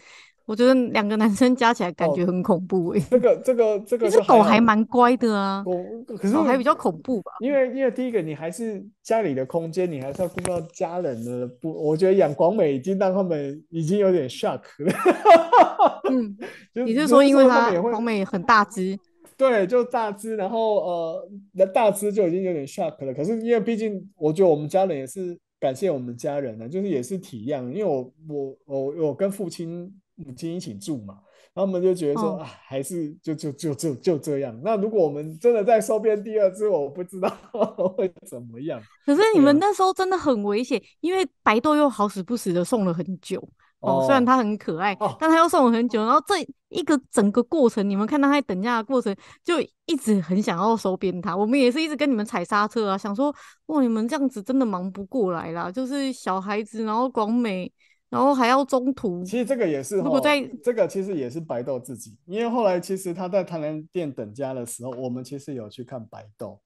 我觉得两个男生加起来感觉很恐怖哎。这个这个这个，其实狗还蛮乖的啊，狗可是还比较恐怖吧？因为因为第一个，你还是家里的空间，你还是要顾到家人的。不，我觉得养广美已经让他们已经有点 shock 了。嗯，你是说因为他广美很大只？对，就大只，然后呃，那大只就已经有点 shock 了。可是因为毕竟，我觉得我们家人也是感谢我们家人呢，就是也是体谅，因为我我我我跟父亲母亲一起住嘛，然后他们就觉得说啊，还是就就就就就这样。那如果我们真的在收编第二只，我不知道 会怎么样。可是你们那时候真的很危险，因为白豆又好死不死的送了很久。哦，虽然他很可爱，但他要送我很久，然后这一个整个过程，你们看到他等价的过程，就一直很想要收编他。我们也是一直跟你们踩刹车啊，想说哇，你们这样子真的忙不过来了，就是小孩子，然后广美，然后还要中途。其实这个也是果在这个其实也是白豆自己，因为后来其实他在台南店等家的时候，我们其实有去看白豆，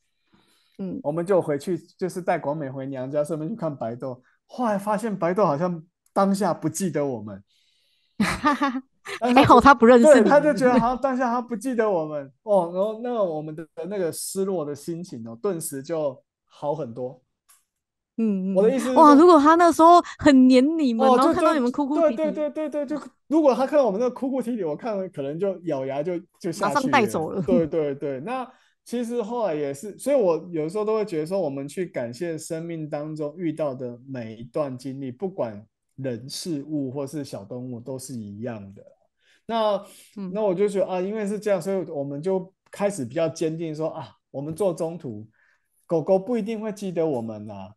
嗯，我们就回去就是带广美回娘家，顺便去看白豆，后来发现白豆好像。当下不记得我们，还好他不认识，他就觉得好像当下他不记得我们哦，然后那我们的那个失落的心情哦，顿时就好很多。嗯，我的意思，哇，如果他那时候很黏你们，然后看到你们哭哭啼，对对对对，就如果他看到我们那个哭哭啼啼，我看可能就咬牙就就马上带走了。对对对，那其实后来也是，所以我有时候都会觉得说，我们去感谢生命当中遇到的每一段经历，不管。人、事物或是小动物都是一样的。那那我就觉得啊，因为是这样，所以我们就开始比较坚定说啊，我们做中途，狗狗不一定会记得我们呐。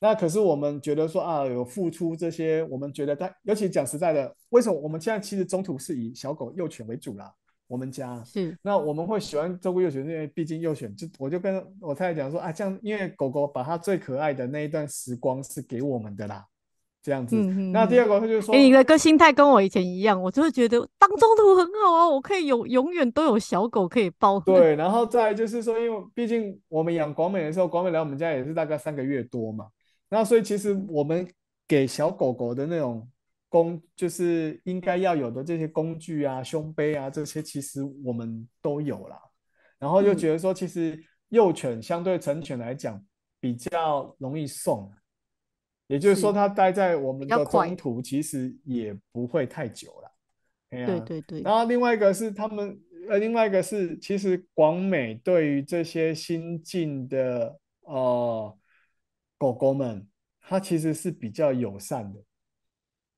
那可是我们觉得说啊，有付出这些，我们觉得它，尤其讲实在的，为什么我们现在其实中途是以小狗幼犬为主啦？我们家是，那我们会喜欢照顾幼犬，因为毕竟幼犬就我就跟我太太讲说啊，这样因为狗狗把它最可爱的那一段时光是给我们的啦。这样子，那第二个他就说：“你的个心态跟我以前一样，我就会觉得当中途很好啊，我可以有永远都有小狗可以抱。”对，然后再就是说，因为毕竟我们养广美的时候，广美来我们家也是大概三个月多嘛，那所以其实我们给小狗狗的那种工，就是应该要有的这些工具啊、胸背啊这些，其实我们都有啦。然后就觉得说，其实幼犬相对成犬来讲比较容易送。也就是说，它待在我们的中途其实也不会太久了，对啊。然后另外一个是他们，呃，另外一个是，其实广美对于这些新进的呃狗狗们，它其实是比较友善的，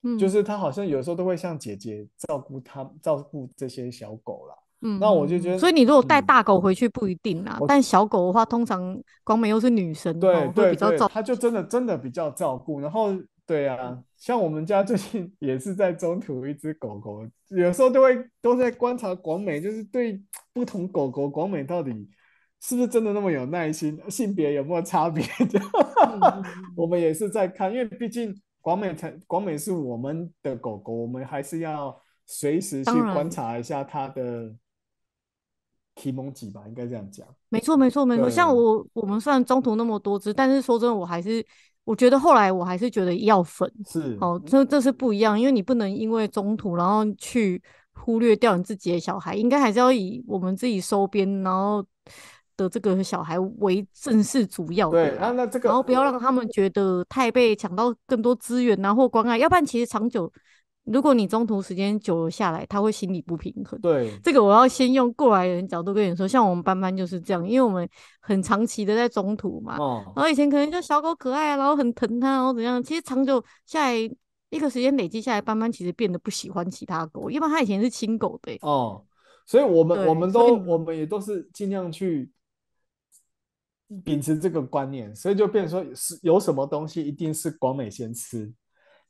嗯，就是它好像有时候都会像姐姐照顾它，照顾这些小狗了。嗯，那我就觉得，所以你如果带大狗回去不一定啊，但小狗的话，通常广美又是女神，对对对，它就真的真的比较照顾。然后，对啊，像我们家最近也是在中途一只狗狗，有时候都会都在观察广美，就是对不同狗狗广美到底是不是真的那么有耐心，性别有没有差别？我们也是在看，因为毕竟广美才广美是我们的狗狗，我们还是要随时去观察一下它的。提蒙级吧，应该这样讲。没错，没错，没错。像我，我们虽然中途那么多只，但是说真的，我还是我觉得后来我还是觉得要粉是哦，这这是不一样，因为你不能因为中途然后去忽略掉你自己的小孩，应该还是要以我们自己收编然后的这个小孩为正式主要的。对，那那这个，然后不要让他们觉得太被抢到更多资源然后关爱，要不然其实长久。如果你中途时间久了下来，他会心理不平衡。对，这个我要先用过来人角度跟你说，像我们班班就是这样，因为我们很长期的在中途嘛，然后以前可能就小狗可爱，然后很疼它，然后怎样，其实长久下来一个时间累积下来，班班其实变得不喜欢其他狗，因为它以前是亲狗的。哦，所以我们我们都我们也都是尽量去秉持这个观念，所以就变说，是有什么东西一定是广美先吃。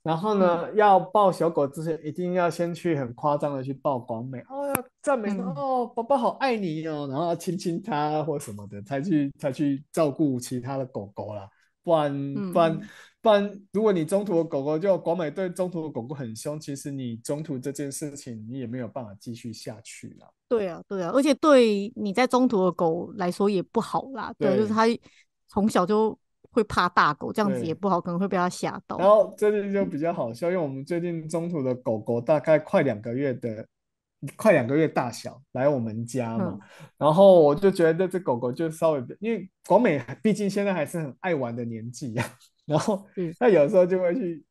然后呢，要抱小狗之前，一定要先去很夸张的去抱广美，哦，赞美他，哦，宝宝好爱你哦，然后亲亲他或什么的，才去才去照顾其他的狗狗啦。不然不然不然，如果你中途的狗狗就广美对中途的狗狗很凶，其实你中途这件事情你也没有办法继续下去了。对啊，对啊，而且对你在中途的狗来说也不好啦，对，就是它从小就。会怕大狗，这样子也不好，可能会被它吓到。然后最近就比较好笑，因为我们最近中途的狗狗大概快两个月的，快两个月大小来我们家嘛。然后我就觉得这狗狗就稍微，因为广美毕竟现在还是很爱玩的年纪啊。然后它有时候就会去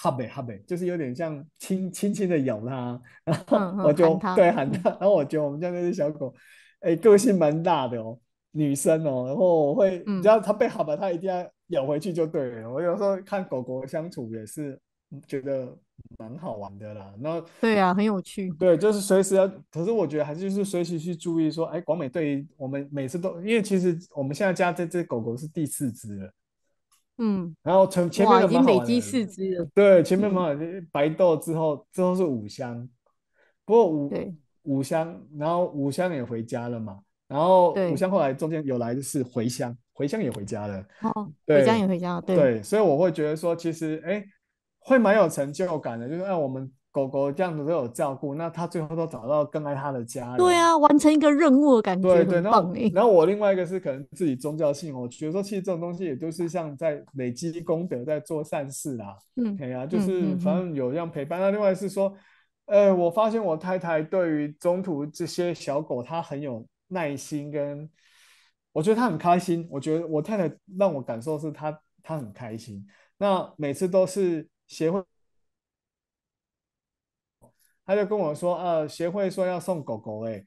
哈北哈北，就是有点像轻轻轻的咬它。然后我就对喊它，然后我觉得我们家那只小狗，哎，个性蛮大的哦。女生哦，然后我会，你知道它被好吧，它一定要咬回去就对了。我有时候看狗狗相处也是觉得蛮好玩的啦。那对啊，很有趣。对，就是随时要，可是我觉得还是就是随时去注意说，哎，广美对于我们每次都，因为其实我们现在家这只狗狗是第四只了，嗯，然后前前面已经累积四只了，对，前面嘛，白豆之后之后是五香，不过五五香，然后五香也回家了嘛。然后五香后来中间有来的是回乡，回乡也回家了。哦，回家也回家。对，所以我会觉得说，其实哎，会蛮有成就感的，就是哎，我们狗狗这样子都有照顾，那它最后都找到更爱它的家。对啊，完成一个任务的感觉，对对，然后然后我另外一个是可能自己宗教性，我觉得说其实这种东西也就是像在累积功德，在做善事啦。嗯，哎呀，就是反正有这样陪伴。那另外是说，呃，我发现我太太对于中途这些小狗，她很有。耐心跟，我觉得他很开心。我觉得我太太让我感受是，他他很开心。那每次都是协会，他就跟我说：“啊，协会说要送狗狗。”哎，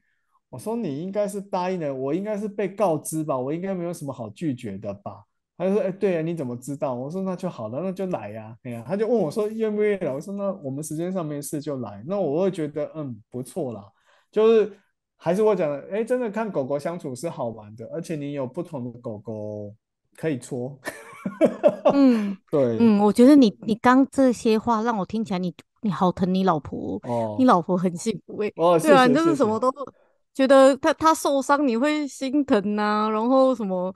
我说你应该是答应的，我应该是被告知吧，我应该没有什么好拒绝的吧？他就说：“哎，对呀，你怎么知道？”我说：“那就好了，那就来呀。”哎呀，他就问我说：“愿不愿意？”我说：“那我们时间上没事就来。”那我会觉得，嗯，不错啦，就是。还是我讲的，哎，真的看狗狗相处是好玩的，而且你有不同的狗狗可以搓。嗯，对。嗯，我觉得你你刚这些话让我听起来，你你好疼你老婆，你老婆很幸福，哎，对啊，就是什么都觉得他他受伤你会心疼呐，然后什么，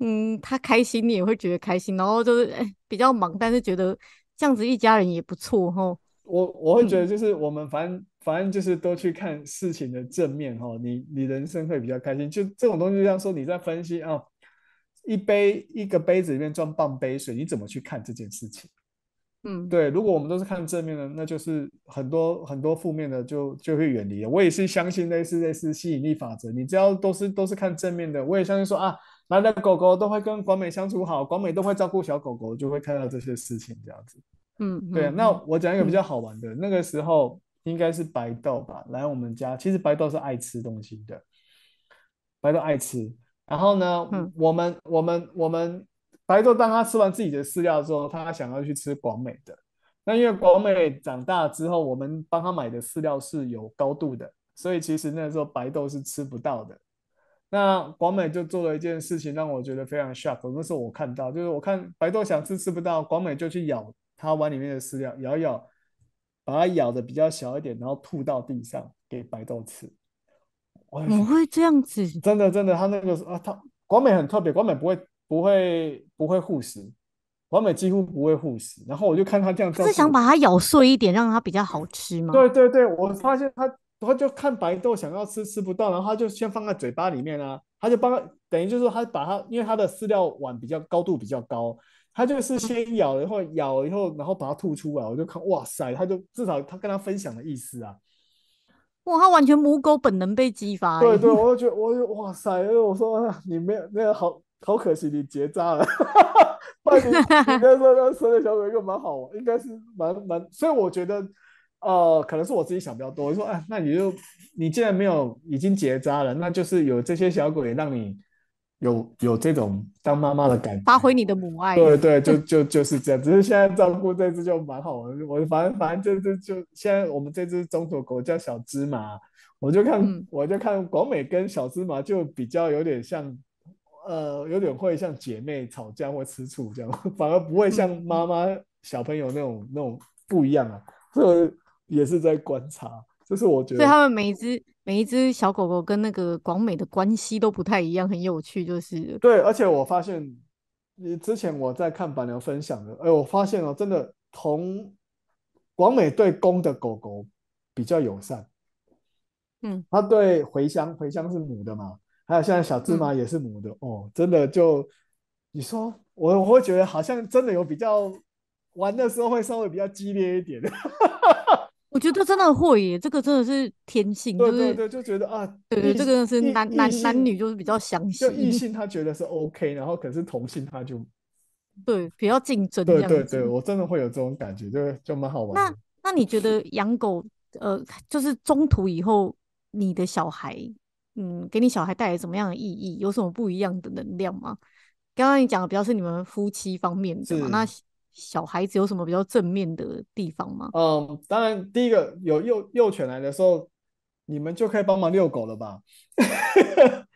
嗯，他开心你也会觉得开心，然后就是哎比较忙，但是觉得这样子一家人也不错哈。我我会觉得就是我们反正反正就是多去看事情的正面哈，你你人生会比较开心。就这种东西，像说你在分析啊，一杯一个杯子里面装半杯水，你怎么去看这件事情？嗯，对。如果我们都是看正面的，那就是很多很多负面的就就会远离了。我也是相信类似类似吸引力法则，你只要都是都是看正面的，我也相信说啊，来的狗狗都会跟广美相处好，广美都会照顾小狗狗，就会看到这些事情这样子。嗯，对那我讲一个比较好玩的，那个时候应该是白豆吧，来我们家。其实白豆是爱吃东西的，白豆爱吃。然后呢，我们、我们、我们，白豆当他吃完自己的饲料之后，他想要去吃广美的。那因为广美长大之后，我们帮他买的饲料是有高度的，所以其实那时候白豆是吃不到的。那广美就做了一件事情，让我觉得非常 shock。那时候我看到，就是我看白豆想吃吃不到，广美就去咬。他碗里面的饲料咬咬，把它咬的比较小一点，然后吐到地上给白豆吃。我会这样子？真的真的，他那个啊，他广美很特别，广美不会不会不会护食，广美几乎不会护食。然后我就看他这样，是想把它咬碎一点，让它比较好吃吗？对对对，我发现他他就看白豆想要吃吃不到，然后他就先放在嘴巴里面啊，他就帮等于就是说他把它，因为它的饲料碗比较高度比较高。他就是先咬，然后咬，了以后然后把它吐出来，我就看，哇塞，他就至少他跟他分享的意思啊。哇，他完全母狗本能被激发。对对，我就觉得，我就哇塞，因为我说你没有没有，好好可惜，你结扎了。哈哈哈哈哈，但是但是，小狗又蛮好玩，应该是蛮蛮，所以我觉得，呃，可能是我自己想比较多。我说，哎，那你就你既然没有已经结扎了，那就是有这些小狗让你。有有这种当妈妈的感觉，发挥你的母爱。对对，就就就是这样。只是现在照顾这只就蛮好，玩，我反正反正这只就现在我们这只中头狗叫小芝麻，我就看我就看广美跟小芝麻就比较有点像，呃，有点会像姐妹吵架或吃醋这样，反而不会像妈妈小朋友那种那种不一样啊。这也是在观察，这是我觉得。所以他们每一只。每一只小狗狗跟那个广美的关系都不太一样，很有趣，就是。对，而且我发现，你之前我在看板娘分享的，哎，我发现哦，真的，同广美对公的狗狗比较友善。嗯，它对茴香，茴香是母的嘛？还有现在小芝麻也是母的，哦，真的就，你说我我会觉得好像真的有比较玩的时候会稍微比较激烈一点。我觉得真的会耶，这个真的是天性，对对对，就觉得啊，对对，这个是男男男女就是比较相信，异性他觉得是 OK，然后可是同性他就对比较竞争，对对对，我真的会有这种感觉，就就蛮好玩。那那你觉得养狗，呃，就是中途以后你的小孩，嗯，给你小孩带来什么样的意义？有什么不一样的能量吗？刚刚你讲的比较是你们夫妻方面的嘛？那小孩子有什么比较正面的地方吗？嗯，当然，第一个有幼幼犬来的时候，你们就可以帮忙遛狗了吧？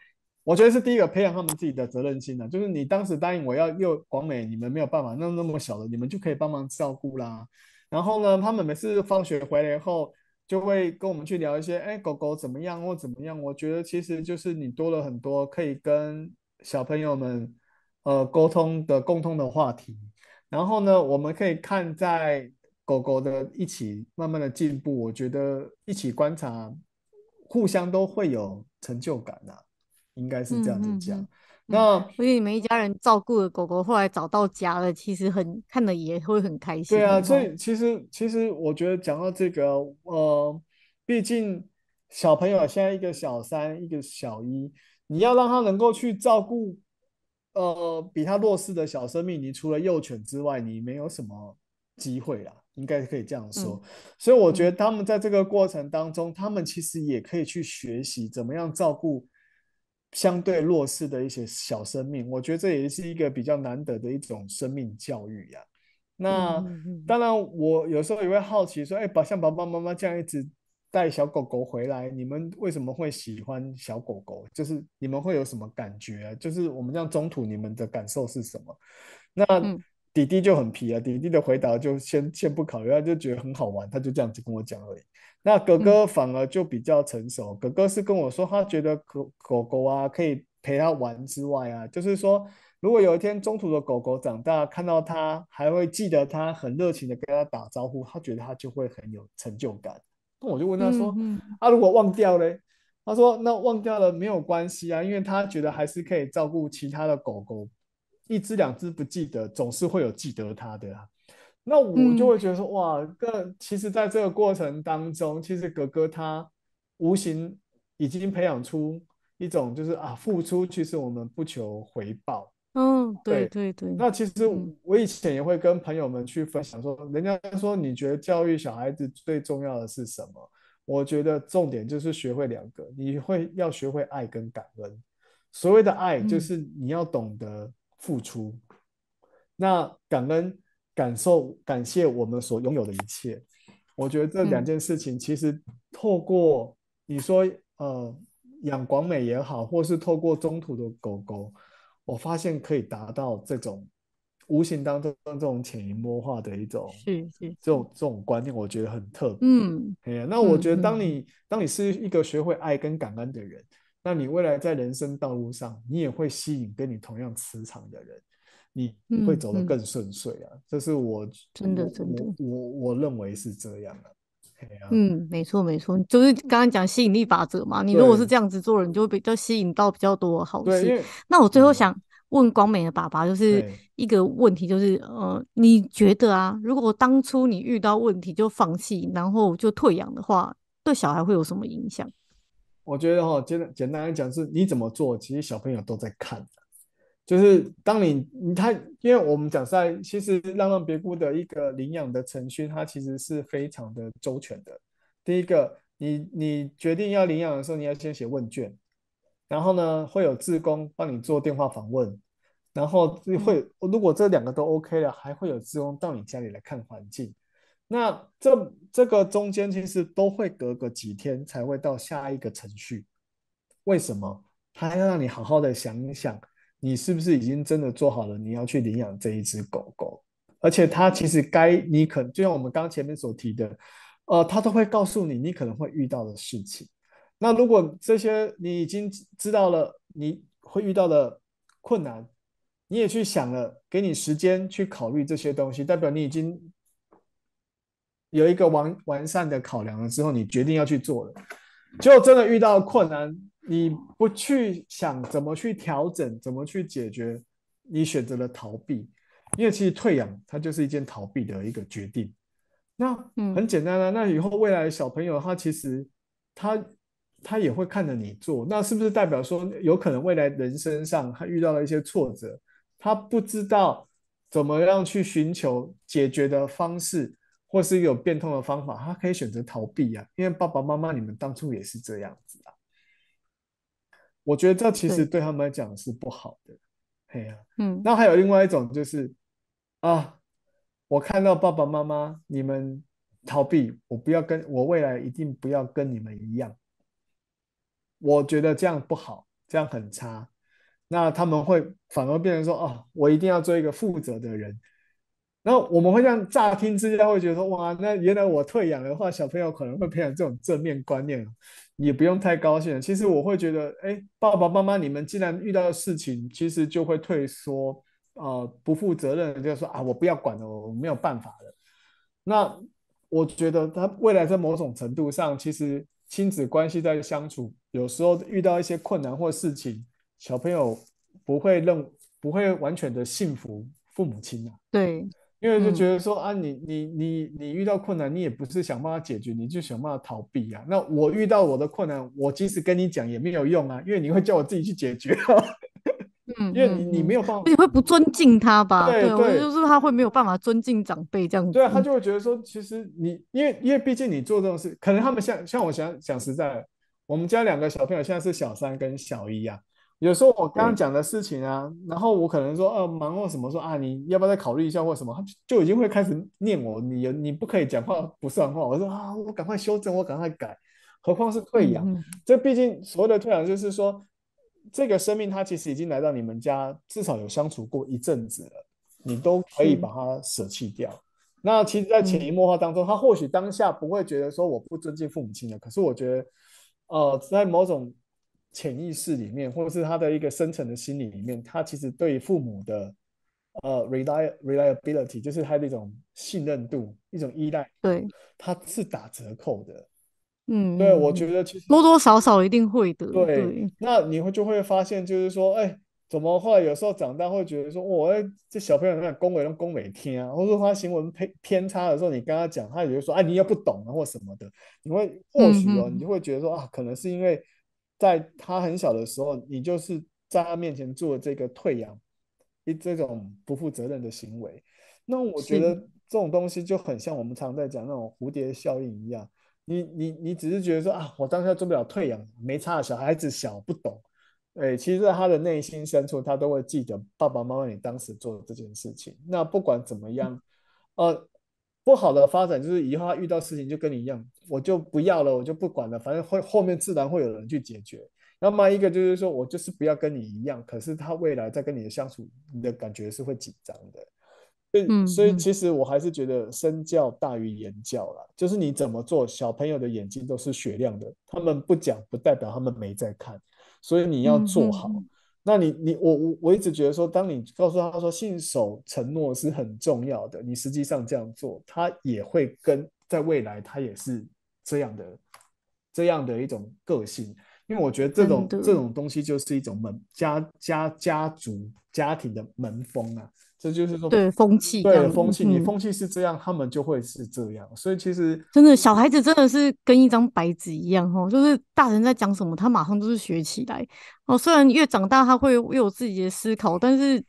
我觉得是第一个培养他们自己的责任心的。就是你当时答应我要幼广美，你们没有办法，那那么小的，你们就可以帮忙照顾啦。然后呢，他们每次放学回来后，就会跟我们去聊一些，哎，狗狗怎么样或怎么样？我觉得其实就是你多了很多可以跟小朋友们呃沟通的共通的话题。然后呢，我们可以看在狗狗的一起慢慢的进步，我觉得一起观察，互相都会有成就感呐，应该是这样子讲。那因以你们一家人照顾了狗狗，后来找到家了，其实很看的也会很开心。对啊，所以其实其实我觉得讲到这个，呃，毕竟小朋友现在一个小三，一个小一，你要让他能够去照顾。呃，比它弱势的小生命，你除了幼犬之外，你没有什么机会啦，应该可以这样说。所以我觉得他们在这个过程当中，他们其实也可以去学习怎么样照顾相对弱势的一些小生命。我觉得这也是一个比较难得的一种生命教育呀。那当然，我有时候也会好奇说，哎，把像爸爸妈妈这样一直。带小狗狗回来，你们为什么会喜欢小狗狗？就是你们会有什么感觉？就是我们这样中途你们的感受是什么？那弟弟就很皮啊，弟弟的回答就先先不考虑，他就觉得很好玩，他就这样子跟我讲而已。那哥哥反而就比较成熟，哥哥是跟我说，他觉得狗狗狗啊可以陪他玩之外啊，就是说如果有一天中途的狗狗长大，看到他还会记得他，很热情的跟他打招呼，他觉得他就会很有成就感。那我就问他说：“啊，如果忘掉嘞？”他说：“那忘掉了没有关系啊，因为他觉得还是可以照顾其他的狗狗，一只两只不记得，总是会有记得他的啊。”那我就会觉得说：“哇，这其实在这个过程当中，其实哥哥他无形已经培养出一种就是啊，付出其实我们不求回报。”嗯，对对对。那其实我以前也会跟朋友们去分享说，人家说你觉得教育小孩子最重要的是什么？我觉得重点就是学会两个，你会要学会爱跟感恩。所谓的爱就是你要懂得付出，那感恩、感受、感谢我们所拥有的一切。我觉得这两件事情其实透过你说呃养广美也好，或是透过中途的狗狗。我发现可以达到这种无形当中这种潜移默化的一种，是是这种这种观念，我觉得很特别。嗯，哎呀，那我觉得当你当你是一个学会爱跟感恩的人，那你未来在人生道路上，你也会吸引跟你同样磁场的人，你会走得更顺遂啊。这是我真的，真的，我我认为是这样的。嗯，没错没错，就是刚刚讲吸引力法则嘛。你如果是这样子做人，就会比较吸引到比较多好事。那我最后想问广美的爸爸，就是一个问题，就是呃，你觉得啊，如果当初你遇到问题就放弃，然后就退养的话，对小孩会有什么影响？我觉得哈，简简单来讲，是你怎么做，其实小朋友都在看。就是当你他，因为我们讲在，其实浪浪别孤的一个领养的程序，它其实是非常的周全的。第一个，你你决定要领养的时候，你要先写问卷，然后呢，会有志工帮你做电话访问，然后会如果这两个都 OK 了，还会有志工到你家里来看环境。那这这个中间其实都会隔个几天才会到下一个程序。为什么？他要让你好好的想一想。你是不是已经真的做好了你要去领养这一只狗狗？而且它其实该你可就像我们刚刚前面所提的，呃，它都会告诉你你可能会遇到的事情。那如果这些你已经知道了，你会遇到的困难，你也去想了，给你时间去考虑这些东西，代表你已经有一个完完善的考量了之后，你决定要去做了。就真的遇到困难，你不去想怎么去调整，怎么去解决，你选择了逃避，因为其实退养，它就是一件逃避的一个决定。那很简单啊，那以后未来小朋友他其实他他也会看着你做，那是不是代表说有可能未来人身上他遇到了一些挫折，他不知道怎么样去寻求解决的方式？或是有变通的方法，他可以选择逃避呀。因为爸爸妈妈，你们当初也是这样子啊。我觉得这其实对他们来讲是不好的。哎呀，嗯。那还有另外一种就是啊，我看到爸爸妈妈你们逃避，我不要跟我未来一定不要跟你们一样。我觉得这样不好，这样很差。那他们会反而变成说哦，我一定要做一个负责的人。那我们会这样，乍听之下会觉得说：“哇，那原来我退养的话，小朋友可能会培养这种正面观念也不用太高兴。”其实我会觉得，哎，爸爸妈妈，你们既然遇到的事情，其实就会退缩，呃，不负责任，就是说啊，我不要管了，我没有办法了。那我觉得他未来在某种程度上，其实亲子关系在相处，有时候遇到一些困难或事情，小朋友不会认，不会完全的信服父母亲啊。对。因为就觉得说啊，你你你你遇到困难，你也不是想办法解决，你就想办法逃避呀。那我遇到我的困难，我即使跟你讲也没有用啊，因为你会叫我自己去解决啊。嗯，因为你你没有办法，你会不尊敬他吧？对对，就是他会没有办法尊敬长辈这样子。对啊，他就会觉得说，其实你因为因为毕竟你做这种事，可能他们像像我想想实在，我们家两个小朋友现在是小三跟小一呀。有时候我刚刚讲的事情啊，然后我可能说，呃，忙或什么，说啊，你要不要再考虑一下或什么，他就就已经会开始念我，你你不可以讲话不算话。我说啊，我赶快修正，我赶快改，何况是退养，这毕竟所谓的退养就是说，这个生命他其实已经来到你们家，至少有相处过一阵子了，你都可以把它舍弃掉。那其实，在潜移默化当中，他或许当下不会觉得说我不尊敬父母亲的，可是我觉得，呃，在某种。潜意识里面，或者是他的一个深层的心理里面，他其实对父母的呃，reliability，就是他的一种信任度、一种依赖，对，他是打折扣的。嗯，对，我觉得其实多多少少一定会的。对，那你会就会发现，就是说，哎，怎么后来有时候长大会觉得说，我哎，这小朋友有点恭维，用恭维听啊，或说他行为偏偏差的时候，你跟他讲，他就会说，哎，你又不懂啊，或什么的。你会或许哦，你就会觉得说啊，可能是因为。在他很小的时候，你就是在他面前做这个退养，一这种不负责任的行为，那我觉得这种东西就很像我们常在讲那种蝴蝶效应一样，你你你只是觉得说啊，我当下做不了退养，没差，小孩子小不懂，哎，其实他的内心深处他都会记得爸爸妈妈你当时做的这件事情，那不管怎么样，呃。不好的发展就是以后他遇到事情就跟你一样，我就不要了，我就不管了，反正后后面自然会有人去解决。那么一个就是说我就是不要跟你一样，可是他未来在跟你的相处，你的感觉是会紧张的。所以所以其实我还是觉得身教大于言教了，就是你怎么做，小朋友的眼睛都是雪亮的，他们不讲不代表他们没在看，所以你要做好。那你你我我我一直觉得说，当你告诉他说信守承诺是很重要的，你实际上这样做，他也会跟在未来他也是这样的，这样的一种个性。因为我觉得这种这种东西就是一种门家家家族家庭的门风啊。这就是说，对风气，对风气，你风气是这样，他们就会是这样。所以其实真的小孩子真的是跟一张白纸一样哈，就是大人在讲什么，他马上就是学起来。哦，虽然越长大他会又有自己的思考，但是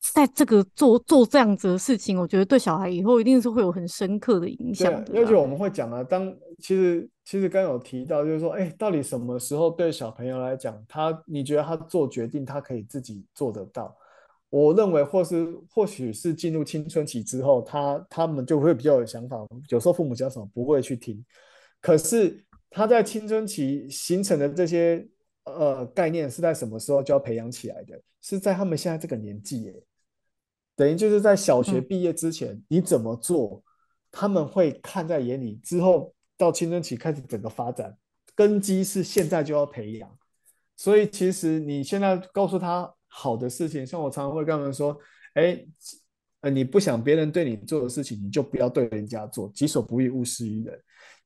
在这个做做这样子的事情，我觉得对小孩以后一定是会有很深刻的影响。而且我们会讲啊，当其实其实刚有提到，就是说，哎，到底什么时候对小朋友来讲，他你觉得他做决定，他可以自己做得到？我认为，或是或许是进入青春期之后，他他们就会比较有想法。有时候父母讲什么不会去听，可是他在青春期形成的这些呃概念是在什么时候就要培养起来的？是在他们现在这个年纪耶，等于就是在小学毕业之前，你怎么做，他们会看在眼里。之后到青春期开始整个发展根基是现在就要培养，所以其实你现在告诉他。好的事情，像我常常会跟们说，哎，呃，你不想别人对你做的事情，你就不要对人家做，己所不欲，勿施于人。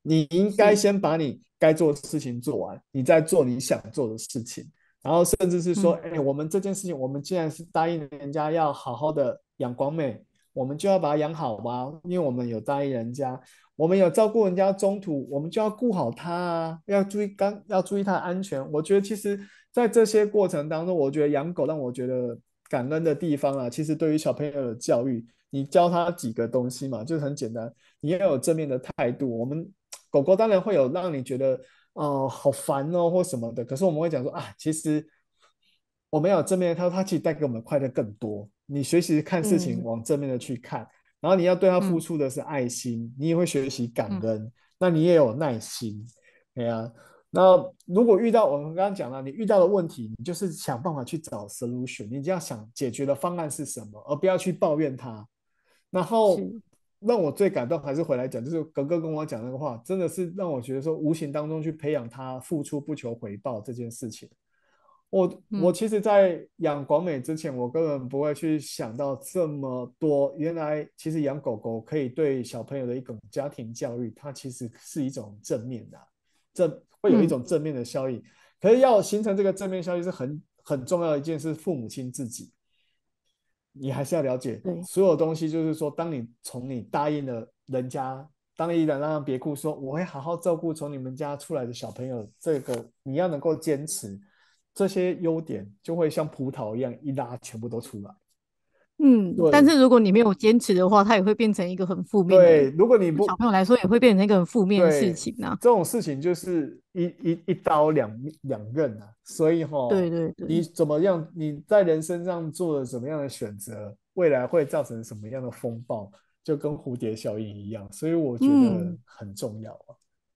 你应该先把你该做的事情做完，你再做你想做的事情。然后甚至是说，哎，我们这件事情，我们既然是答应人家要好好的养光妹，我们就要把它养好吧，因为我们有答应人家。我们有照顾人家中途，我们就要顾好他啊，要注意刚要注意他的安全。我觉得其实，在这些过程当中，我觉得养狗让我觉得感恩的地方啊，其实对于小朋友的教育，你教他几个东西嘛，就是很简单，你要有正面的态度。我们狗狗当然会有让你觉得，哦，好烦哦，或什么的。可是我们会讲说啊，其实我们有正面，说它其实带给我们快乐更多。你学习看事情往正面的去看。然后你要对他付出的是爱心，你也会学习感恩，那你也有耐心，对啊。那如果遇到我们刚刚讲了，你遇到的问题，你就是想办法去找 solution，你就要想解决的方案是什么，而不要去抱怨他。然后让我最感动还是回来讲，就是格格跟我讲那个话，真的是让我觉得说，无形当中去培养他付出不求回报这件事情。我我其实，在养广美之前，我根本不会去想到这么多。原来，其实养狗狗可以对小朋友的一种家庭教育，它其实是一种正面的，这会有一种正面的效益。可是，要形成这个正面效益是很很重要的一件事，父母亲自己，你还是要了解所有东西。就是说，当你从你答应了人家，当一人让别哭说我会好好照顾从你们家出来的小朋友，这个你要能够坚持。这些优点就会像葡萄一样一拉全部都出来。嗯，但是如果你没有坚持的话，它也会变成一个很负面。对，如果你不小朋友来说，也会变成一个很负面的事情呢。这种事情就是一一一刀两两刃啊，所以哈，对对，你怎么样？你在人生上做了什么样的选择，未来会造成什么样的风暴，就跟蝴蝶效应一样。所以我觉得很重要啊。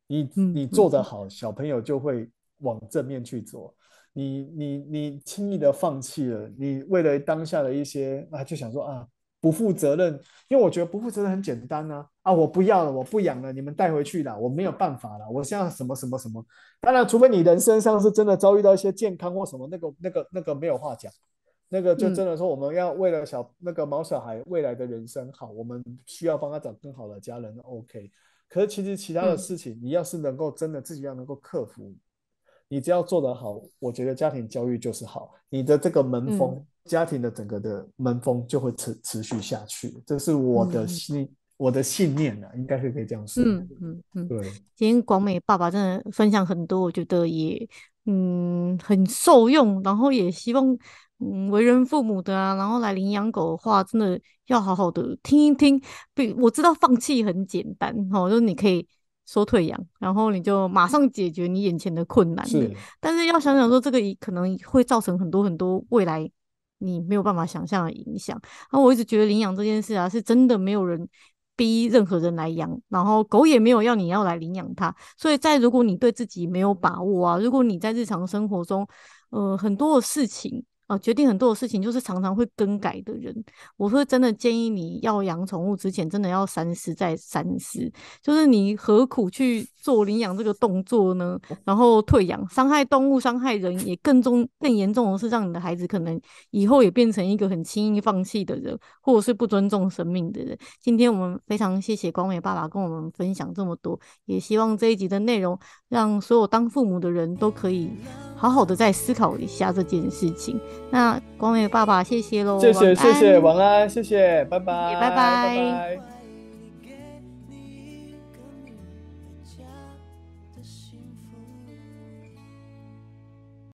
你你做得好，小朋友就会往正面去做。你你你轻易的放弃了，你为了当下的一些啊，就想说啊不负责任，因为我觉得不负责任很简单啊啊，我不要了，我不养了，你们带回去了，我没有办法了，我现在什么什么什么。当然，除非你人身上是真的遭遇到一些健康或什么那个那个那个没有话讲，那个就真的说我们要为了小那个毛小孩未来的人生好，我们需要帮他找更好的家人。OK，可是其实其他的事情，你要是能够真的自己要能够克服。你只要做得好，我觉得家庭教育就是好。你的这个门风，家庭的整个的门风就会持持续下去。这是我的心，我的信念呢，应该是可以这样说。嗯嗯嗯，对。今天广美爸爸真的分享很多，我觉得也嗯很受用。然后也希望嗯为人父母的啊，然后来领养狗的话，真的要好好的听一听。比我知道放弃很简单，哈，就是你可以。收退养，然后你就马上解决你眼前的困难的。但是要想想说，这个可能会造成很多很多未来你没有办法想象的影响。然后我一直觉得领养这件事啊，是真的没有人逼任何人来养，然后狗也没有要你要来领养它。所以在如果你对自己没有把握啊，如果你在日常生活中，呃，很多的事情。啊，决定很多的事情就是常常会更改的人，我会真的建议你要养宠物之前，真的要三思再三思，就是你何苦去做领养这个动作呢？然后退养，伤害动物，伤害人，也更重、更严重的是，让你的孩子可能以后也变成一个很轻易放弃的人，或者是不尊重生命的人。今天我们非常谢谢光美爸爸跟我们分享这么多，也希望这一集的内容让所有当父母的人都可以好好的再思考一下这件事情。那光伟爸爸，谢谢喽，谢谢谢谢，晚安，谢谢，拜拜，拜拜，拜拜。